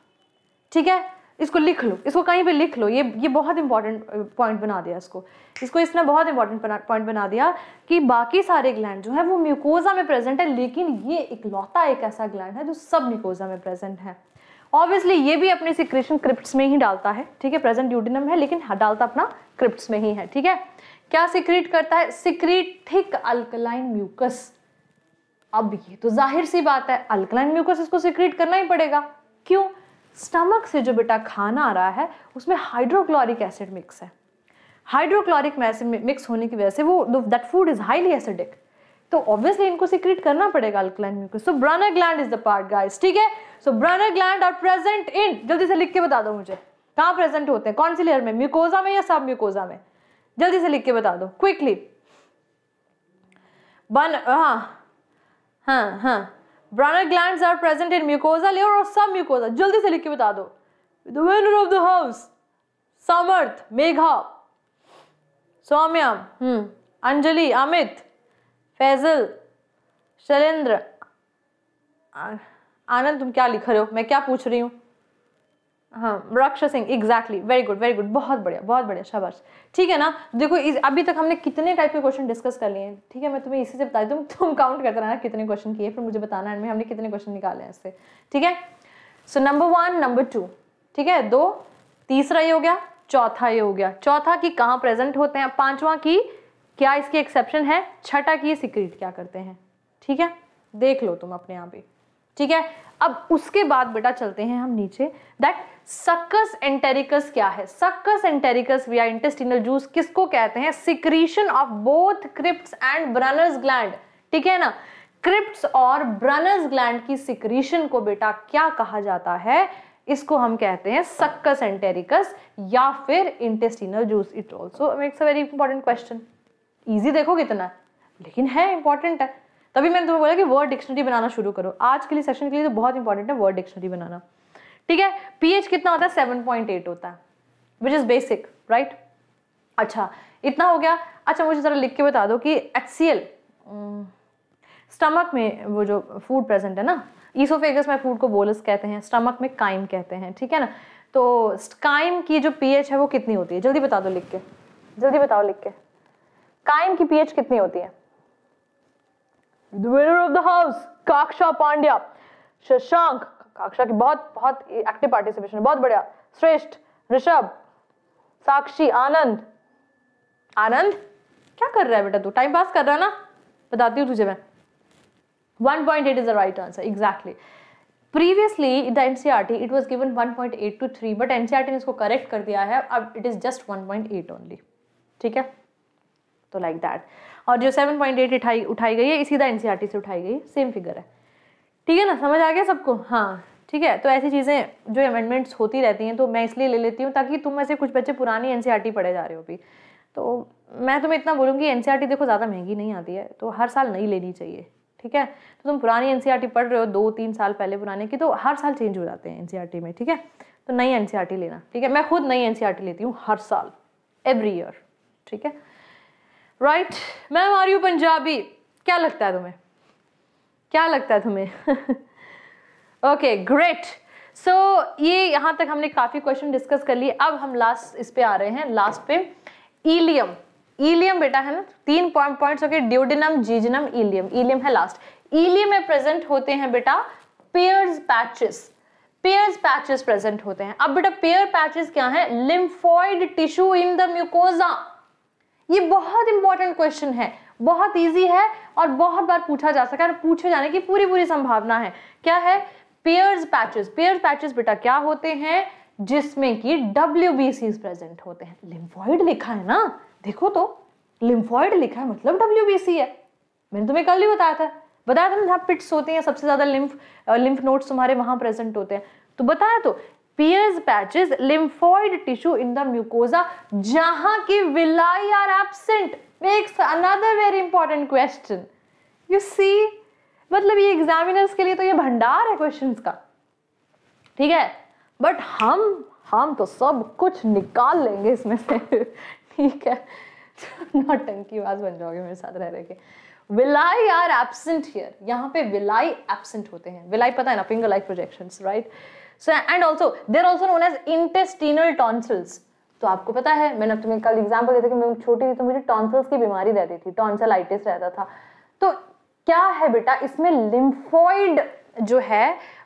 ठीक है इसको लिख लो इसको कहीं पे लिख लो ये ये बहुत इंपॉर्टेंट पॉइंट बना दिया इसको इसको इसने बहुत इंपॉर्टेंट पॉइंट बना दिया कि बाकी सारे ग्लैंड जो है वो म्यूकोजा में प्रेजेंट है लेकिन ये इकलौता एक ऐसा ग्लैंड है जो सब म्यूकोजा में प्रेजेंट है ऑब्वियसली ये भी अपने सिक्रेशन क्रिप्ट्स में ही डालता है ठीक है प्रेजेंट यूटिनम है लेकिन हाँ, डालता अपना क्रिप्ट में ही है ठीक है क्या सिक्रीट करता है सिक्रीटिक अल्कलाइन म्यूकस अब ये तो जाहिर सी बात है अल्कलाइन म्यूकस इसको सिक्रीट करना ही पड़ेगा क्यों स्टमक से जो बेटा खाना आ रहा है उसमें हाइड्रोक्लोरिक एसिड मिक्स है हाइड्रोक्लोरिक एसिड मिक्स होने की वजह से वो that food is highly acidic तो ऑब्वियसली इनको सिक्रीट करना पड़ेगा alkaline mucus so Brunner gland is the part guys ठीक है so Brunner gland are present in जल्दी से लिख के बता दो मुझे कहाँ प्रेजेंट होते हैं कौन सी लेयर में म्यूकोजा में या सब म्यूकोजा में जल्दी से लिख के बता दो क्विकली बन हाँ हाँ हाँ Brunner gland are present in mucosa layer और सब म्यूकोजा जल्दी से लिख के बता दो winner of the house Samarth Megha Saumya Anjali Amit Faizal Shailendra Anand तुम क्या लिख रहे हो मैं क्या पूछ रही हूँ हाँ Raksh Singh exactly very good very good बहुत बढ़िया बहुत बढ़िया शाबाश ठीक है ना देखो इस अभी तक हमने कितने टाइप के क्वेश्चन डिस्कस कर लिए हैं ठीक है मैं तुम्हें इसी से बता तुम तुम काउंट करते रहना कितने क्वेश्चन किए फिर मुझे बताना है हमने कितने क्वेश्चन निकाले हैं इससे ठीक है so number one number two ठीक है दो तीसरा ये हो गया चौथा ये हो गया चौथा की कहाँ प्रेजेंट होते हैं पांचवा की क्या इसकी एक्सेप्शन है छठा की सिक्रीट क्या करते हैं ठीक है देख लो तुम अपने यहाँ पे ठीक है अब उसके बाद बेटा चलते हैं हम नीचे दैट सक्कस एंटेरिकस क्या है सक्कस एंटेरिकस या इंटेस्टिनल जूस किसको कहते हैं secretion of both crypt and Brunner's gland ठीक है ना क्रिप्ट और ब्रनर्स ग्लैंड की सिक्रीशन को बेटा क्या कहा जाता है इसको हम कहते हैं सक्कस एंटेरिकस या फिर intestinal juice it also makes a very important question easy देखो कितना लेकिन है इंपॉर्टेंट है तभी मैंने तुम्हें बोला कि वर्ड डिक्शनरी बनाना शुरू करो आज के लिए सेशन के लिए तो बहुत इंपॉर्टेंट है वर्ड डिक्शनरी बनाना ठीक है पीएच कितना होता है सेवन पॉइंट एट होता है विच इज़ बेसिक राइट अच्छा इतना हो गया अच्छा मुझे ज़रा लिख के बता दो कि एच सी एल स्टमक में वो जो फूड प्रेजेंट है ना ईसोफेगस में फूड को बोलस कहते हैं स्टमक में काइम कहते हैं ठीक है ना तो काइम की जो पीएच है वो कितनी होती है जल्दी बता दो लिख के जल्दी बताओ लिख के काइम की पीएच कितनी होती है the winner of the house Kaksha Pandya Shashank Kaksha की बहुत बहुत एक्टिव पार्टिसिपेशन है बहुत बढ़िया श्रेष्ठ ऋषभ साक्षी आनंद आनंद क्या कर रहा है बेटा तू टाइम पास कर रहा है ना बताती हूँ तुझे मैं one point eight is the right answer exactly previously in the N C R T it was given one point eight two three but N C R T ने इसको करेक्ट कर दिया है अब it is just one point eight only ठीक है तो लाइक दैट और जो सेवन पॉइंट एट उठाई उठाई गई है इसी द एन e से उठाई गई सेम फिगर है ठीक है ना समझ आ गया सबको हाँ ठीक है तो ऐसी चीज़ें जो अमेंडमेंट्स होती रहती हैं तो मैं इसलिए ले लेती हूँ ताकि तुम ऐसे कुछ बच्चे पुरानी एन e पढ़े जा रहे हो अभी तो मैं तुम्हें इतना बोलूँगी एन e देखो ज़्यादा महंगी नहीं आती है तो हर साल नहीं लेनी चाहिए ठीक है तो तुम पुरानी एन पढ़ रहे हो दो तीन साल पहले पुराने की तो हर साल चेंज हो जाते हैं एन में ठीक है तो नई एन लेना ठीक है मैं खुद नई एन लेती हूँ हर साल एवरी ईयर ठीक है राइट मैं आ रही हूँ पंजाबी क्या लगता है तुम्हें क्या लगता है तुम्हें ओके ग्रेट सो ये यहाँ तक हमने काफ़ी क्वेश्चन डिस्कस कर लिए अब हम लास्ट इस पे आ रहे हैं लास्ट पे ईलियम ईलियम बेटा है ना तीन point points okay duodenum jejunum ileum ileum है लास्ट ईलियम में प्रेजेंट होते हैं बेटा Peyer's patches Peyer's patches present होते हैं अब बेटा पेयर पैचेस क्या है lymphoid tissue in the mucosa ये बहुत इंपॉर्टेंट क्वेश्चन है बहुत ईजी है और बहुत बार पूछा जा सका और पूछे जाने की पूरी पूरी संभावना है क्या है पेयर्स पैचेस पेयर्स पैचेस बेटा क्या होते हैं जिसमें कि डब्ल्यू प्रेजेंट होते हैं लिम्फॉइड लिखा है ना देखो तो लिम्फॉइड लिखा है मतलब डब्ल्यू है मैंने तुम्हें कल ही बताया था बताया था ना जहाँ पिट्स होते हैं सबसे ज़्यादा लिम्फ लिम्फ नोट्स तुम्हारे वहां प्रेजेंट होते हैं तो बताया तो Peyer's patches lymphoid tissue in the mucosa जहां की villi are absent makes another very important question you see मतलब ये एग्जामिनर्स के लिए तो ये भंडार है क्वेश्चंस का ठीक है बट हम हम तो सब कुछ निकाल लेंगे इसमें से ठीक है नॉट टंकी बाज बन जाओगे मेरे साथ रह रहे के विलाई आर एबसेंट हियर यहाँ पे विलाई एबसेंट होते हैं विलाई पता है ना finger like projection right right? So and also there also known as intestinal tonsils तो आपको पता है मैंने तुम्हें कल एग्जाम्पल दिया था कि मैं छोटी थी तो मुझे टॉन्सल्स की बीमारी रहती थी टॉन्सलाइटिस रहता था तो क्या है बेटा इसमें लिम्फॉइड जो है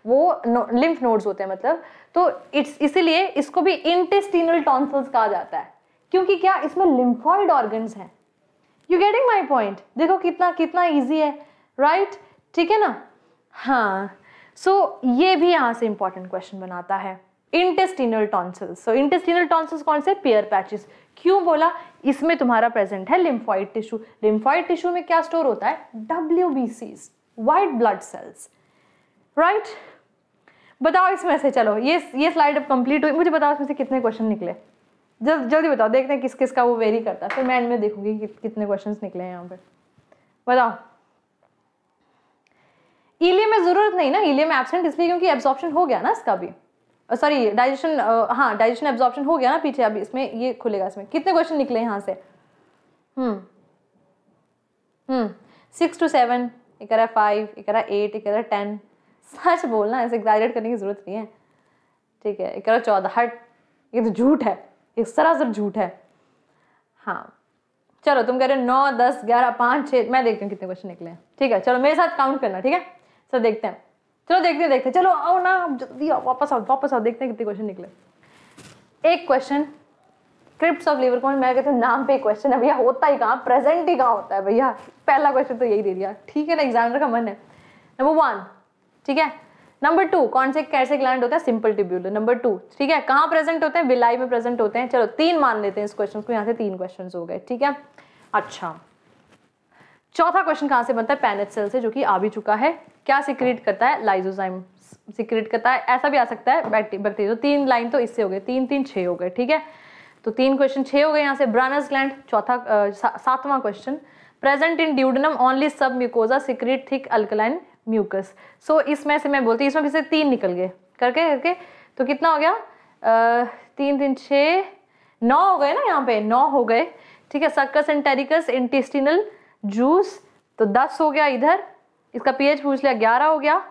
वो नो, लिम्फ नोड्स होते हैं मतलब तो इट्स इसीलिए इसको भी इंटेस्टिनल टॉन्सल्स कहा जाता है क्योंकि क्या इसमें लिम्फॉइड ऑर्गन्स हैं यू गेटिंग माई पॉइंट देखो कितना कितना ईजी है राइट right? ठीक है ना हाँ सो so, ये भी यहाँ से इंपॉर्टेंट क्वेश्चन बनाता है intestinal tonsils so intestinal tonsils कौन से पेयर पैचेस क्यों बोला इसमें तुम्हारा प्रेजेंट है लिम्फॉइड टिश्यू लिम्फॉइड टिश्यू में क्या स्टोर होता है W B Cs white blood cells right बताओ इसमें से चलो ये ये स्लाइड अब कंप्लीट हुई मुझे बताओ इसमें से कितने क्वेश्चन निकले जल्द जल्दी बताओ देखते हैं किस किस का वो वेरी करता है फिर मैं इनमें देखूंगी कि, कितने क्वेश्चंस निकले हैं यहाँ पर बताओ हीलियम में जरूरत नहीं ना हीलियम एबसेंट इसलिए क्योंकि एब्जॉर्प्शन हो गया ना इसका भी सॉरी डाइजेशन हाँ डाइजेशन एब्जॉर्प्शन हो गया ना पीछे अभी इसमें ये खुलेगा इसमें कितने क्वेश्चन निकले यहाँ से सिक्स टू सेवन एक रहा फाइव एक रहा एट एक रहा टेन सच बोलना ऐसे एग्जाइलेट करने की जरूरत नहीं है ठीक है एक रहा चौदह हट ये तो झूठ है ये सरासर झूठ है हाँ चलो तुम कह रहे हो नौ दस ग्यारह पाँच छः मैं देखती हूँ कितने क्वेश्चन निकले ठीक है चलो मेरे साथ काउंट करना ठीक है चलो देखते हैं चलो देखते देखते चलो आओ ना जल्दी आओ वापस आओ वापस आओ देखते हैं कितने क्वेश्चन निकले एक question crypt of Lieberkuhn मैं कहता हूँ नाम पे क्वेश्चन है भैया होता ही कहाँ प्रेजेंट ही कहाँ होता है भैया पहला क्वेश्चन तो यही दे दिया ठीक है ना एग्जामिनर का मन है नंबर वन ठीक है नंबर टू कौन से कैसे ग्लैंड होता है सिंपल टिब्यूलर नंबर टू ठीक है कहाँ प्रेजेंट होते हैं विलाई में प्रेजेंट होते हैं चलो तीन मान लेते हैं इस क्वेश्चन को यहाँ से तीन क्वेश्चन हो गए ठीक है अच्छा चौथा क्वेश्चन कहाँ से बनता है पैनेट सेल से जो कि आ भी चुका है क्या सिक्रेट करता है लाइजोजाइम सिक्रेट करता है ऐसा भी आ सकता है बैक्टीरिया तो तीन लाइन तो इससे हो गए तीन तीन छः हो गए ठीक है तो तीन क्वेश्चन छः हो गए यहाँ से ब्रानस ग्लैंड चौथा सातवां question present in duodenum only submucosa secrete thick alkaline mucus so इसमें से मैं बोलती इसमें फिर से तीन निकल गए करके करके तो कितना हो गया तीन तीन छः नौ हो गए ना यहाँ पे नौ हो गए ठीक है succus entericus intestinal juice तो दस हो गया इधर इसका पीएच पूछ लिया ग्यारह हो गया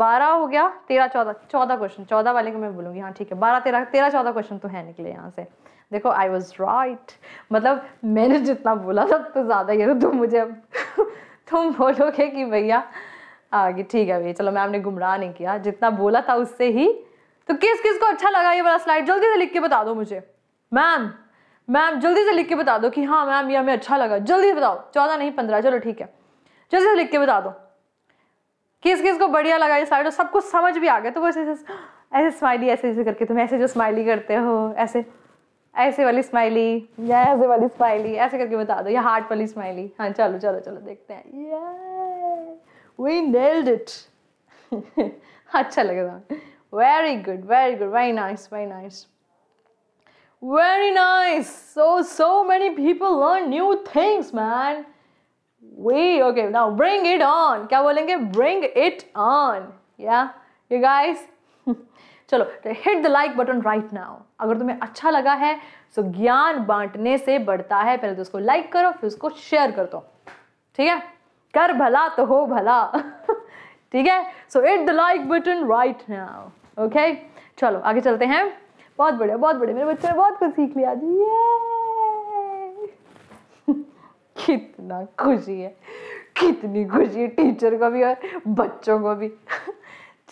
बारह हो गया तेरह चौदह चौदह क्वेश्चन चौदह वाले को मैं बोलूंगी हाँ ठीक है बारह तेरह तेरह चौदह क्वेश्चन तो है निकले यहाँ से देखो आई वॉज राइट मतलब मैंने जितना बोला था तो ज़्यादा ही तुम मुझे अब तुम बोलोगे कि भैया आगे ठीक है भैया चलो मैम ने गुमराह नहीं किया जितना बोला था उससे ही तो किस किस को अच्छा लगा ये वाला स्लाइड जल्दी से लिख के बता दो मुझे मैम मैम जल्दी से लिख के बता दो कि हाँ मैम ये हमें अच्छा लगा जल्दी बताओ चौदह नहीं पंद्रह चलो ठीक है जल्दी से लिख के बता दो किस किस को बढ़िया लगा ये साइड सब कुछ समझ भी आ गया तो वो ऐसे ऐसे स्माइली ऐसे ऐसे करके तुम ऐसे जो स्माइली करते हो ऐसे ऐसे वाली स्माइली या ऐसे वाली स्माइली ऐसे करके बता दो या हार्ट वाली स्माइली हाँ चलो चलो चलो देखते हैं वी नेल्ड इट अच्छा लगा very good very good very nice very nice Very nice. So, so many people learn new things, man. We, okay, now bring it on. क्या बोलेंगे? Bring it on. Yeah, you guys. चलो hit the like button right now अगर तुम्हें अच्छा लगा है तो ज्ञान बांटने से बढ़ता है पहले तो उसको लाइक करो फिर उसको शेयर कर दो ठीक है कर भला तो हो भला ठीक है so hit the like button right now okay चलो आगे चलते हैं बहुत बढ़िया बहुत बढ़िया मेरे बच्चे ने बहुत कुछ सीख लिया जी ये कितना खुशी है कितनी खुशी है टीचर को भी और बच्चों को भी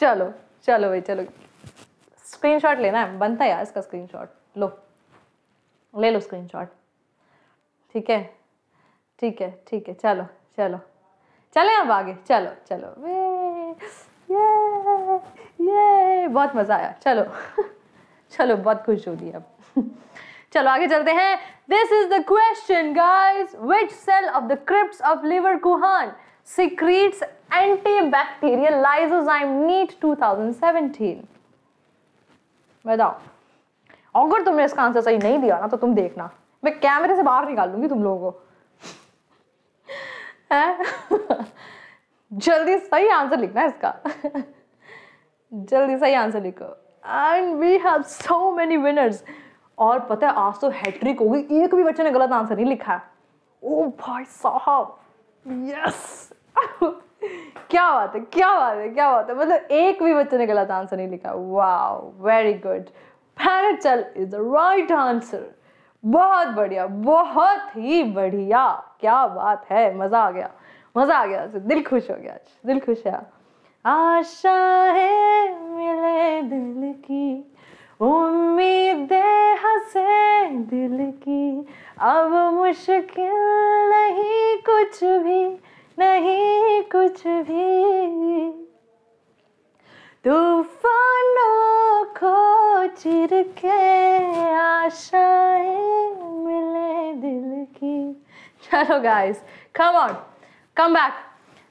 चलो चलो भाई चलो स्क्रीनशॉट लेना है बनता है यार इसका स्क्रीनशॉट लो ले लो स्क्रीनशॉट ठीक है ठीक है ठीक है चलो चलो चले अब आगे चलो चलो वे ये ये बहुत मज़ा आया चलो चलो बहुत खुश हो रही अब चलो आगे चलते हैं this is the question guys which cell of the crypt of Lieberkuhn secretes antibacterial lysozyme NEET 2017 बताओ अगर तुमने इसका आंसर सही नहीं दिया ना तो तुम देखना मैं कैमरे से बाहर निकाल लूंगी तुम लोगों को जल्दी सही आंसर लिखना इसका जल्दी सही आंसर लिखो and we have so many winners और पता है आज तो हैट्रिक होगी एक भी बच्चे ने गलत आंसर नहीं लिखा ओ भाई साहब यस क्या बात है क्या बात है क्या बात है मतलब एक भी बच्चे ने गलत आंसर नहीं लिखा वाह very good parietal is the right answer बहुत बढ़िया बहुत ही बढ़िया क्या बात है मज़ा आ गया मज़ा आ गया दिल खुश हो गया दिल खुश है आशा है मिले दिल की उम्मीद हंसे दिल की अब मुश्किल नहीं कुछ भी नहीं कुछ भी तूफानों को चिर के आशाएं मिले दिल की चलो guys come on come back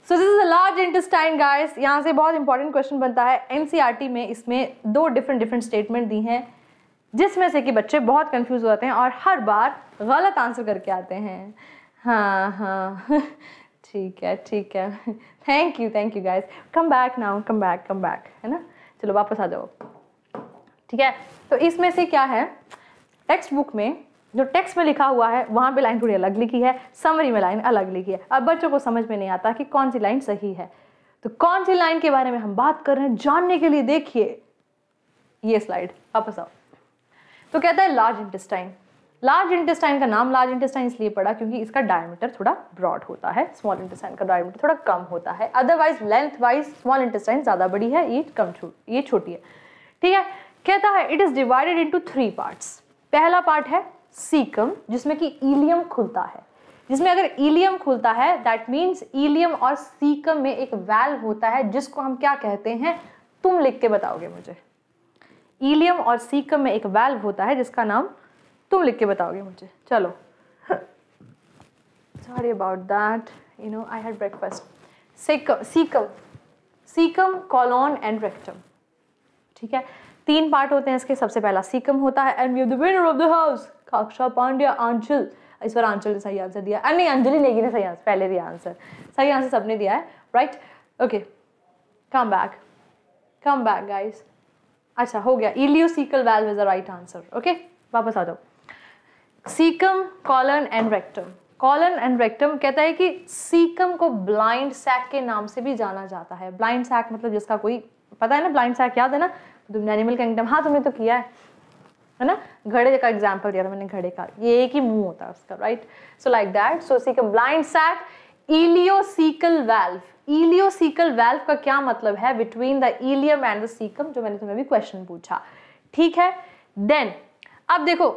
so this is a large intestine guys यहाँ से बहुत इंपॉर्टेंट क्वेश्चन बनता है एनसीईआरटी e में इसमें दो डिफरेंट डिफरेंट स्टेटमेंट दी हैं जिसमें से कि बच्चे बहुत कंफ्यूज होते हैं और हर बार गलत आंसर करके आते हैं हाँ हाँ ठीक है ठीक है thank you thank you guys come back now come back come back है ना चलो वापस आ जाओ ठीक है तो इसमें से क्या है टेक्स्ट बुक में जो टेक्स्ट में लिखा हुआ है वहाँ पे लाइन थोड़ी अलग लिखी है समरी में लाइन अलग लिखी है अब बच्चों को समझ में नहीं आता कि कौन सी लाइन सही है तो कौन सी लाइन के बारे में हम बात कर रहे हैं जानने के लिए देखिए ये स्लाइड वापस आओ तो कहता है लार्ज इंटेस्टाइन लार्ज इंटेस्टाइन का नाम लार्ज इंटेस्टाइन इसलिए पड़ा क्योंकि इसका डायमीटर थोड़ा ब्रॉड होता है स्मॉल इंटेस्टाइन का डायमीटर थोड़ा कम होता है otherwise lengthwise small intestine ज़्यादा बड़ी है ये कम ये छोटी है ठीक है कहता है it is divided into three parts पहला पार्ट है सीकम जिसमें कि ईलियम खुलता है जिसमें अगर ईलियम खुलता है दैट मीन्स ईलियम और सीकम में एक वैल्व होता है जिसको हम क्या कहते हैं तुम लिख के बताओगे मुझे ईलियम और सीकम में एक वैल्व होता है जिसका नाम तुम लिख के बताओगे मुझे चलो sorry about that you know I had breakfast caecum caecum colon and rectum ठीक है तीन पार्ट होते हैं इसके सबसे पहला सीकम होता है and we the winner of the house Kaksha Pandya Anchal इस बार आंचल ने सही आंसर दिया नहीं अंजलि नेगी ने सही आंसर पहले दिया आंसर सही आंसर सबने दिया है right okay come back come back guys अच्छा हो गया ileocaecal valve is the right answer okay वापस आ जाओ caecum colon and rectum colon and rectum कहता है कि सीकम को ब्लाइंड सैक के नाम से भी जाना जाता है ब्लाइंड सैक मतलब जिसका कोई पता है ना ब्लाइंड सैक याद है ना तो तुमने एनिमल किंगडम हाँ तुमने तो किया है है ना घड़े का एग्जाम्पल दिया था मैंने घड़े का ये एक ही मुंह होता है उसका right so like that so सी का blind sac ileocaecal valve ileocaecal valve का क्या मतलब है between the ileum and the caecum जो मैंने तुम्हें भी क्वेश्चन पूछा ठीक है देन अब देखो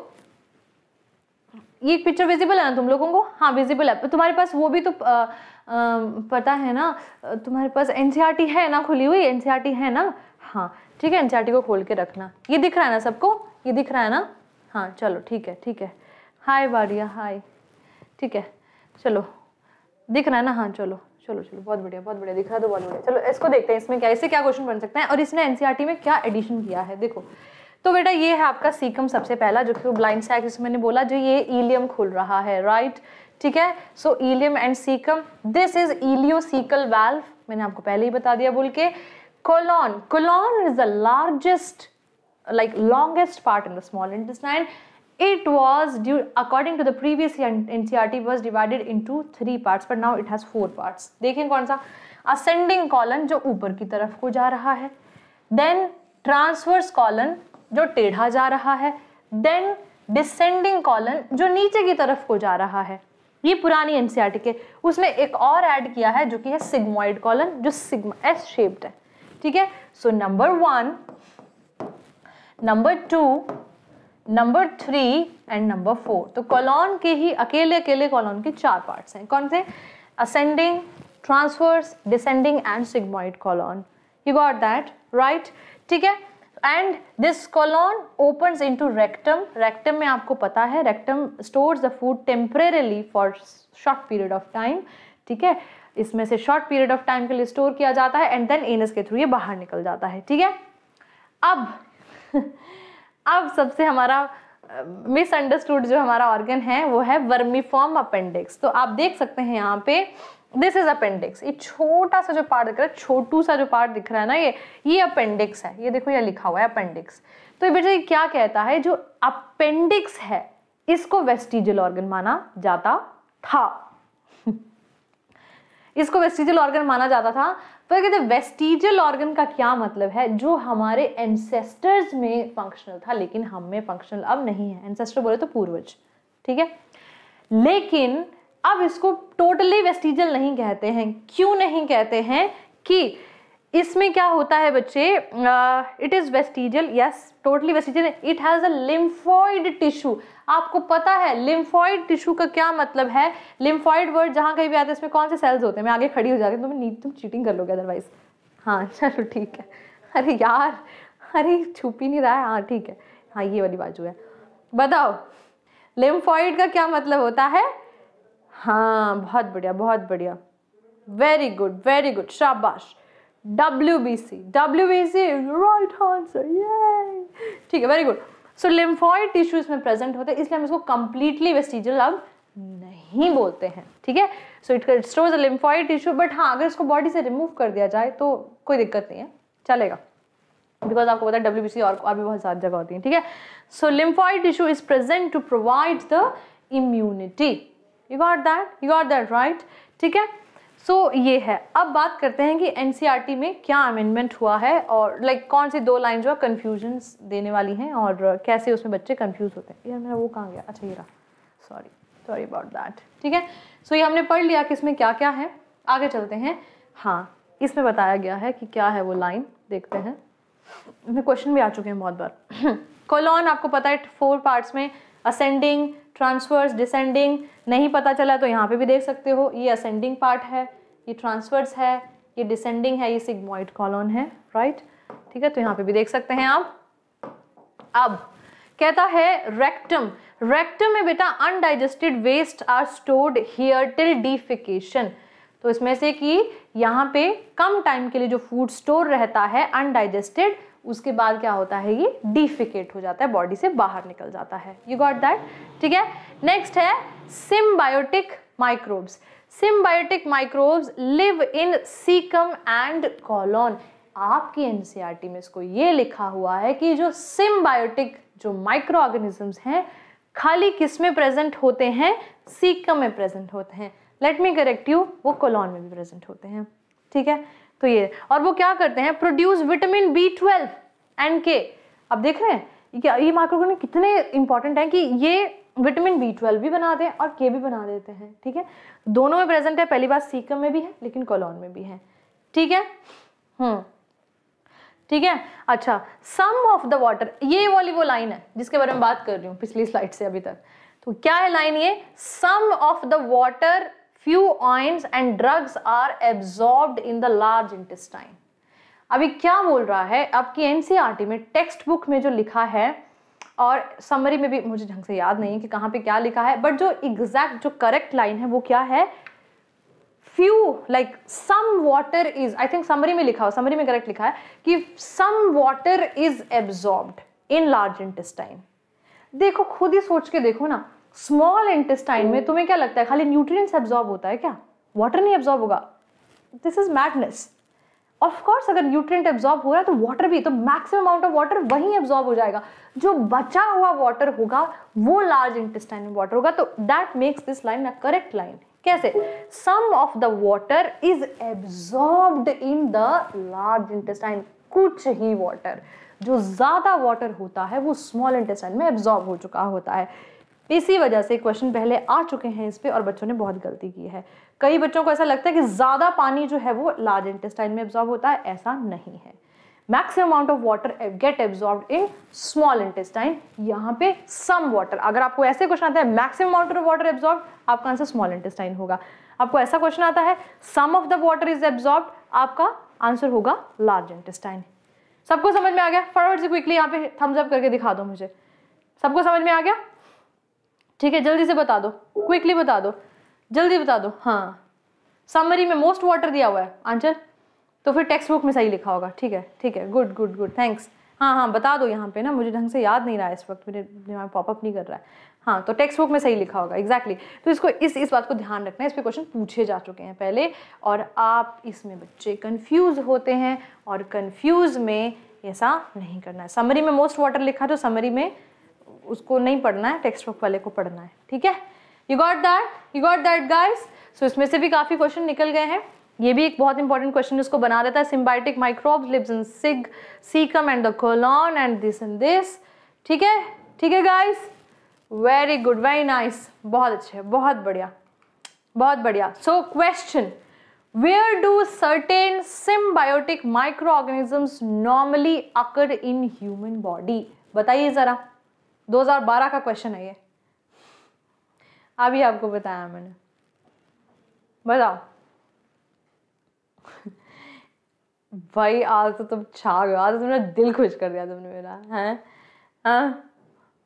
ये पिक्चर विजिबल है ना तुम लोगों को हाँ विजिबल है तुम्हारे पास वो भी तो आ, आ, पता है ना तुम्हारे पास एनसीईआरटी e है ना खुली हुई एनसीईआरटी e है ना हाँ ठीक है एनसीईआरटी e को खोल के रखना ये दिख रहा है ना सबको ये दिख रहा है ना हाँ चलो ठीक है ठीक है हाय वाडिया हाय ठीक है चलो दिख रहा है ना हाँ चलो चलो चलो बहुत बढ़िया बहुत बढ़िया दिख रहा है तो बहुत बढ़िया चलो इसको देखते हैं इसमें क्या इससे क्या क्वेश्चन बन सकते हैं और इसने एनसीईआरटी e में क्या एडिशन किया है देखो तो बेटा ये है आपका सीकम सबसे पहला जो कि ब्लाइंड सैक जिसमें मैंने बोला जो ये ईलियम खुल रहा है राइट ठीक है so ileum and caecum this is caecal valve मैंने आपको पहले ही बता दिया बोल के colon colon is the largest like longest part in the small intestine it was due according to the previous ncrt was divided into three parts but now it has four parts dekhen kaun sa ascending colon jo upar ki taraf ko ja raha hai then transverse colon jo tedha ja raha hai then descending colon jo niche ki taraf ko ja raha hai ये पुरानी एनसीईआरटी के उसमें एक और ऐड किया है जो कि है सिग्मोइड कॉलन जो सिग्मा एस शेप्ड है ठीक है so number one number two number three and number four तो कॉलोन के ही अकेले अकेले कॉलोन के चार पार्ट्स हैं कौन से ascending transverse descending and sigmoid colon you got that right ठीक है and this colon open into rectum rectum में आपको पता है rectum store the food temporarily for short period of time ठीक है इसमें से शॉर्ट पीरियड ऑफ टाइम के लिए स्टोर किया जाता है एंड देन एनस के थ्रू ये बाहर निकल जाता है ठीक है अब अब सबसे हमारा मिसअंडरस्टूड जो हमारा ऑर्गन है वो है वर्मीफॉर्म अपेंडिक्स तो आप देख सकते हैं यहाँ पे दिस इज अपेंडिक्स ये छोटा सा जो पार्ट दिख रहा है छोटू सा जो पार्ट दिख रहा है ना ये ये अपेंडिक्स है ये देखो ये लिखा हुआ है अपेंडिक्स तो ये बेटा ये क्या कहता है जो अपेंडिक्स है इसको वेस्टिजल ऑर्गन माना जाता था इसको वेस्टिजल ऑर्गन माना जाता था पर तो कहते हैं वेस्टिजियल ऑर्गन का क्या मतलब है जो हमारे एंसेस्टर्स में फंक्शनल था लेकिन हम में फंक्शनल अब नहीं है एंसेस्टर बोले तो पूर्वज ठीक है लेकिन अब इसको टोटली वेस्टिजियल नहीं कहते हैं क्यों नहीं कहते हैं कि इसमें क्या होता है बच्चे it is vestigial yes totally vestigial it has a lymphoid tissue आपको पता है लिम्फॉइड टिश्यू का क्या मतलब है लिम्फॉइड वर्ड जहाँ कहीं भी आता है इसमें कौन से सेल्स होते हैं मैं आगे खड़ी हो जाती हूँ तुम्हें नीट तुम चीटिंग कर लोगे अदरवाइज हाँ चलो ठीक है अरे यार अरे छुप ही नहीं रहा है हाँ ठीक है हाँ ये वाली बाजू है बताओ लिम्फॉइड का क्या मतलब होता है हाँ बहुत बढ़िया बहुत बढ़िया वेरी गुड वेरी गुड शाबाश W B C W B C right answer ये ठीक है very good so lymphoid tissue इसमें प्रेजेंट होते हैं इसलिए हम इसको कंप्लीटली वेस्टिजियल अब नहीं बोलते हैं ठीक है so it stores lymphoid tissue but हाँ अगर इसको बॉडी से रिमूव कर दिया जाए तो कोई दिक्कत नहीं है चलेगा बिकॉज आपको पता है डब्ल्यू और और भी बहुत सारी जगह होती है ठीक है so lymphoid tissue is present to provide the immunity you got that you got that right ठीक है सो so, ये है अब बात करते हैं कि एन e में क्या अमेंडमेंट हुआ है और लाइक like, कौन सी दो लाइन जो है कन्फ्यूजन देने वाली हैं और कैसे उसमें बच्चे कन्फ्यूज होते हैं यार मेरा वो कहाँ गया अच्छा ये रहा सॉरी सॉरी अबाउट दैट ठीक है सो ये हमने पढ़ लिया कि इसमें क्या क्या है आगे चलते हैं हाँ इसमें बताया गया है कि क्या है वो लाइन देखते हैं इसमें क्वेश्चन भी आ चुके हैं बहुत बार कॉलोन आपको पता है फोर पार्ट्स में असेंडिंग ट्रांसफर्स डिसेंडिंग नहीं पता चला तो यहाँ पे भी देख सकते हो ये असेंडिंग पार्ट है ये ट्रांसफर्स है ये डिसेंडिंग है ये सिग्मोइड कॉलोन है राइट ठीक है तो यहाँ पे भी देख सकते हैं आप अब कहता है रेक्टम रेक्टम में बेटा undigested waste are stored here till defecation तो इसमें से कि यहाँ पे कम टाइम के लिए जो फूड स्टोर रहता है अनडाइजेस्टेड उसके बाद क्या होता है ये डिफिकेट हो जाता है बॉडी से बाहर निकल जाता है यू गॉट दैट ठीक है नेक्स्ट है symbiotic microbes symbiotic microbes live in caecum and colon आपकी एनसीईआरटी e में इसको ये लिखा हुआ है कि जो सिम्बायोटिक जो माइक्रो ऑर्गेनिजम्स हैं खाली किस में प्रेजेंट होते हैं सीकम में प्रेजेंट होते हैं लेट मी करेक्ट यू वो कॉलोन में भी प्रेजेंट होते हैं ठीक है तो ये और वो क्या करते हैं produce vitamin B twelve and K अब देख रहे हैं ये माइक्रोग्रेन कितने इंपॉर्टेंट हैं कि ये विटामिन बी ट्वेल्व भी बनाते हैं और के भी बना देते हैं ठीक है दोनों में प्रेजेंट है पहली बार सीकम में भी है लेकिन कॉलोन में भी है ठीक है हम्म ठीक है अच्छा सम ऑफ द वाटर ये वाली वो लाइन है जिसके बारे में बात कर रही हूँ पिछली स्लाइड से अभी तक तो क्या है लाइन ये some of the water few ointments and drugs are absorb in the large intestine अभी क्या बोल रहा है आपकी एनसीईआरटी e में टेक्स्ट बुक में जो लिखा है और समरी में भी मुझे ढंग से याद नहीं है कि कहाँ पे क्या लिखा है बट जो एग्जैक्ट जो करेक्ट लाइन है वो क्या है few like some water is I think summary में लिखा हो समरी में करेक्ट लिखा है कि some water is absorb in large intestine देखो खुद ही सोच के देखो ना स्मॉल इंटेस्टाइन में तुम्हें क्या लगता है खाली न्यूट्रिएंट्स एब्जॉर्ब होता है क्या वाटर नहीं एब्जॉर्ब होगा दिस इज मैडनेस कोर्स अगर न्यूट्रिएंट एब्जॉर्ब हो रहा है तो वाटर भी तो मैक्सिमम अमाउंट ऑफ वाटर वहीं एब्जॉर्ब हो जाएगा जो बचा हुआ वाटर होगा वो लार्ज इंटेस्टाइन में वाटर होगा तो that makes this line a correct line कैसे some of the water is absorbed in the large intestine कुछ ही वाटर जो ज़्यादा वाटर होता है वो स्मॉल इंटेस्टाइन में एब्जॉर्ब हो चुका होता है इसी वजह से क्वेश्चन पहले आ चुके हैं इस पर और बच्चों ने बहुत गलती की है कई बच्चों को ऐसा लगता है कि ज़्यादा पानी जो है वो लार्ज इंटेस्टाइन में एब्जॉर्ब होता है ऐसा नहीं है maximum amount of water get absorb in small intestine यहाँ पे सम वाटर अगर आपको ऐसे क्वेश्चन आता है maximum amount of water absorb आपका आंसर स्मॉल इंटेस्टाइन होगा आपको ऐसा क्वेश्चन आता है some of the water is absorb आपका आंसर होगा लार्ज इंटेस्टाइन सबको समझ में आ गया फॉरवर्ड से क्विकली यहाँ पे थम्सअप करके दिखा दो मुझे सबको समझ में आ गया ठीक है जल्दी से बता दो क्विकली बता दो जल्दी बता दो हाँ समरी में मोस्ट वाटर दिया हुआ है आंसर तो फिर टेक्स्ट बुक में सही लिखा होगा ठीक है ठीक है गुड गुड गुड थैंक्स हाँ हाँ बता दो यहाँ पे ना मुझे ढंग से याद नहीं रहा है इस वक्त मेरे दिमाग पॉपअप नहीं कर रहा है हाँ तो टेक्स्ट बुक में सही लिखा होगा एग्जैक्टली exactly. तो इसको इस इस बात को ध्यान रखना है इस पर क्वेश्चन पूछे जा चुके हैं पहले और आप इसमें बच्चे कन्फ्यूज़ होते हैं और कन्फ्यूज़ में ऐसा नहीं करना है समरी में मोस्ट वाटर लिखा तो समरी में उसको नहीं पढ़ना है टेक्स्ट बुक वाले को पढ़ना है ठीक है you got that you got that guys so इसमें से भी काफ़ी क्वेश्चन निकल गए हैं ये भी एक बहुत इंपॉर्टेंट क्वेश्चन उसको बना देता है सिम्बायोटिक माइक्रोब लिव्स इन सिग cecum and the colon and this in this ठीक है ठीक है guys very good very nice बहुत अच्छे बहुत बढ़िया बहुत बढ़िया so question where do certain symbiotic micro organisms normally occur in human body बताइए ज़रा 2012 का क्वेश्चन है ये अभी आपको बताया मैंने बताओ भाई आज तो तुम छा गए आज तो तुमने दिल खुश कर दिया तुमने मेरा है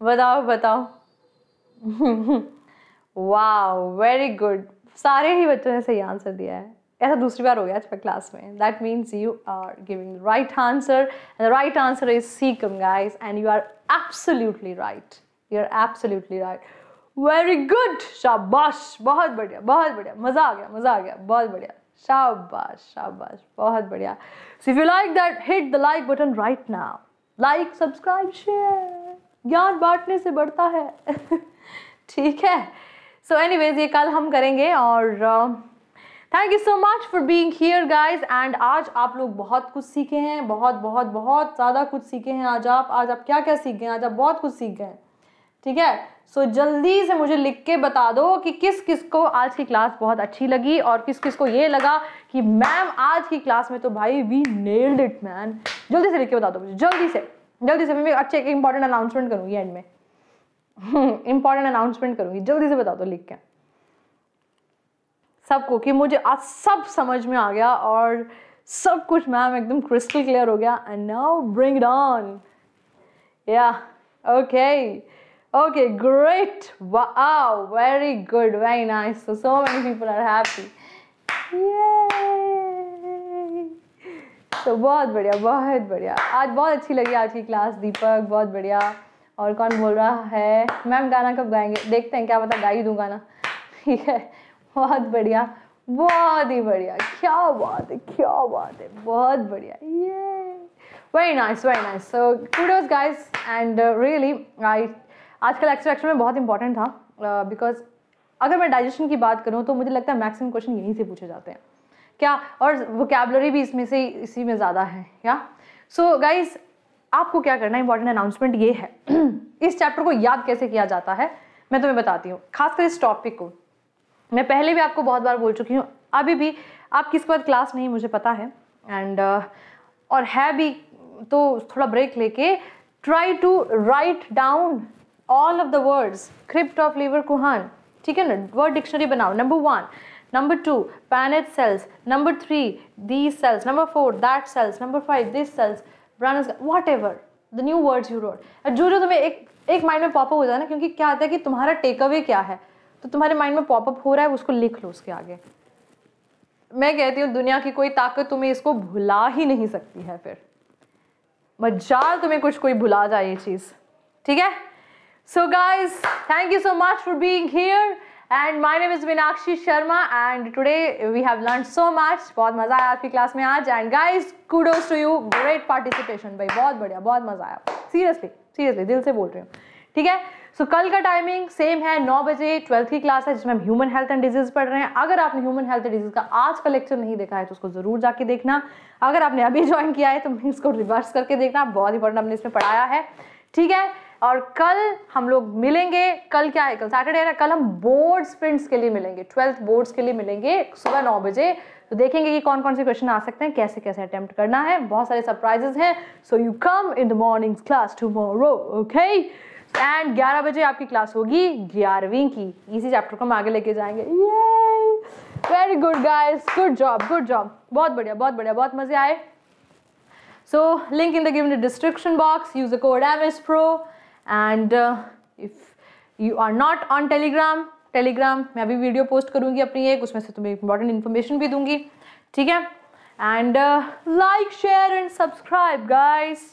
बताओ बताओ वाह वेरी गुड सारे ही बच्चों ने सही आंसर दिया है ऐसा दूसरी बार हो गया आज पर क्लास में that means you are giving right answer and the right answer is cecum guys and you are absolutely right you are absolutely right very good शाबाश बहुत बढ़िया बहुत बढ़िया मज़ा आ गया मज़ा आ गया बहुत बढ़िया शाबाश शाबाश बहुत बढ़िया so if you like that hit the like button right now like subscribe share ज्ञान बांटने से बढ़ता है ठीक है सो so एनीवेज ये कल हम करेंगे और uh, thank you so much for being here guys and आज आप लोग बहुत कुछ सीखे हैं बहुत बहुत बहुत ज़्यादा कुछ सीखे हैं आज आप आज आप क्या क्या सीख गए आज आप बहुत कुछ सीख गए ठीक है सो so, जल्दी से मुझे लिख के बता दो कि किस किस को आज की क्लास बहुत अच्छी लगी और किस किस को ये लगा कि मैम आज की क्लास में तो भाई वी नेल्ड इट मैन जल्दी से लिख के बता दो मुझे जल्दी से जल्दी से मैं अच्छे एक इंपॉर्टेंट अनाउंसमेंट करूँगी एंड में इंपॉर्टेंट अनाउंसमेंट करूँगी जल्दी से बता दो लिख के सबको कि मुझे आज सब समझ में आ गया और सब कुछ मैम एकदम क्रिस्टल क्लियर हो गया एंड नाउ ब्रिंग डॉन या okay okay great wow very good very nice so so many people are happy तो बहुत बढ़िया बहुत बढ़िया आज बहुत अच्छी लगी आज की क्लास दीपक बहुत बढ़िया और कौन बोल रहा है मैम गाना कब गाएंगे देखते हैं क्या पता गा ही दूँ गाना ठीक है बहुत बढ़िया बहुत ही बढ़िया क्या बात है क्या बात है बहुत बढ़िया ये very nice very nice so kudos guys and really I आज का में बहुत इंपॉर्टेंट था बिकॉज uh, अगर मैं डाइजेशन की बात करूँ तो मुझे लगता है मैक्सिमम क्वेश्चन यहीं से पूछे जाते हैं क्या और वोकेबलरी भी इसमें से इसी में ज़्यादा है क्या सो गाइज आपको क्या करना है इंपॉर्टेंट अनाउंसमेंट ये है इस चैप्टर को याद कैसे किया जाता है मैं तुम्हें बताती हूँ खासकर इस टॉपिक को मैं पहले भी आपको बहुत बार बोल चुकी हूँ अभी भी आप किसके बाद क्लास नहीं मुझे पता है एंड uh, और है भी तो थोड़ा ब्रेक लेके try to write down all of the words crypt of Lieberkühn ठीक है ना वर्ड डिक्शनरी बनाओ number one number two Paneth cells number three D cells number four that cells number five this cells brand whatever the new words you wrote जो जो तुम्हें एक एक माइंड में पॉपअप हो जाए ना क्योंकि क्या आता है कि तुम्हारा टेक अवे क्या है तो तुम्हारे माइंड में पॉपअप हो रहा है उसको लिख लो उसके आगे मैं कहती हूँ दुनिया की कोई ताकत तुम्हें इसको भुला ही नहीं सकती है फिर मजाल तुम्हें कुछ कोई भुला जाए ये चीज़ ठीक है so guys thank you so much for being here and my name is Meenakshi Sharma and today we have learn so much बहुत मज़ा आया आपकी क्लास में आज and guys kudos to you great participation भाई बहुत बढ़िया बहुत मज़ा आया सीरियसली सीरियसली दिल से बोल रही हूँ ठीक है सो so, कल का टाइमिंग सेम है नौ बजे ट्वेल्थ की क्लास है जिसमें हम ह्यूमन हेल्थ एंड डिजीज पढ़ रहे हैं अगर आपने ह्यूमन हेल्थ एंड डिजीज का आज का लेक्चर नहीं देखा है तो उसको जरूर जाके देखना अगर आपने अभी ज्वाइन किया है तो इसको रिवर्स करके देखना बहुत इंपॉर्टेंट हमने इसमें पढ़ाया है ठीक है और कल हम लोग मिलेंगे कल क्या है कल सैटरडे है कल हम बोर्ड प्रिंट्स के लिए मिलेंगे ट्वेल्थ बोर्ड्स के लिए मिलेंगे सुबह नौ बजे तो देखेंगे कि कौन कौन से क्वेश्चन आ सकते हैं कैसे कैसे अटेम्प्ट करना है बहुत सारे सरप्राइजेस हैं so you come in the morning class too okay and ग्यारह बजे आपकी क्लास होगी ग्यारहवीं की इसी चैप्टर को हम आगे लेके जाएंगे very good guys good job good job बहुत बढ़िया बहुत बढ़िया बहुत मजे आए so link in the given description box use a code M S pro and if you are not on Telegram Telegram मैं अभी वीडियो पोस्ट करूंगी अपनी एक उसमें से तुम्हें इंपॉर्टेंट इन्फॉर्मेशन भी दूंगी ठीक है and like share and subscribe guys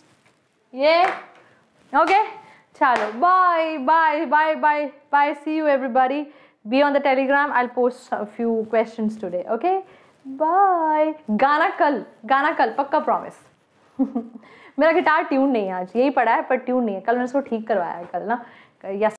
ये ओके चलो bye bye bye bye bye see you everybody be on the Telegram I post few question today okay bye गाना कल गाना कल पक्का प्रॉमिस मेरा गिटार ट्यून नहीं है आज यही पड़ा है पर ट्यून नहीं है कल मैंने उसको ठीक करवाया है कल ना यस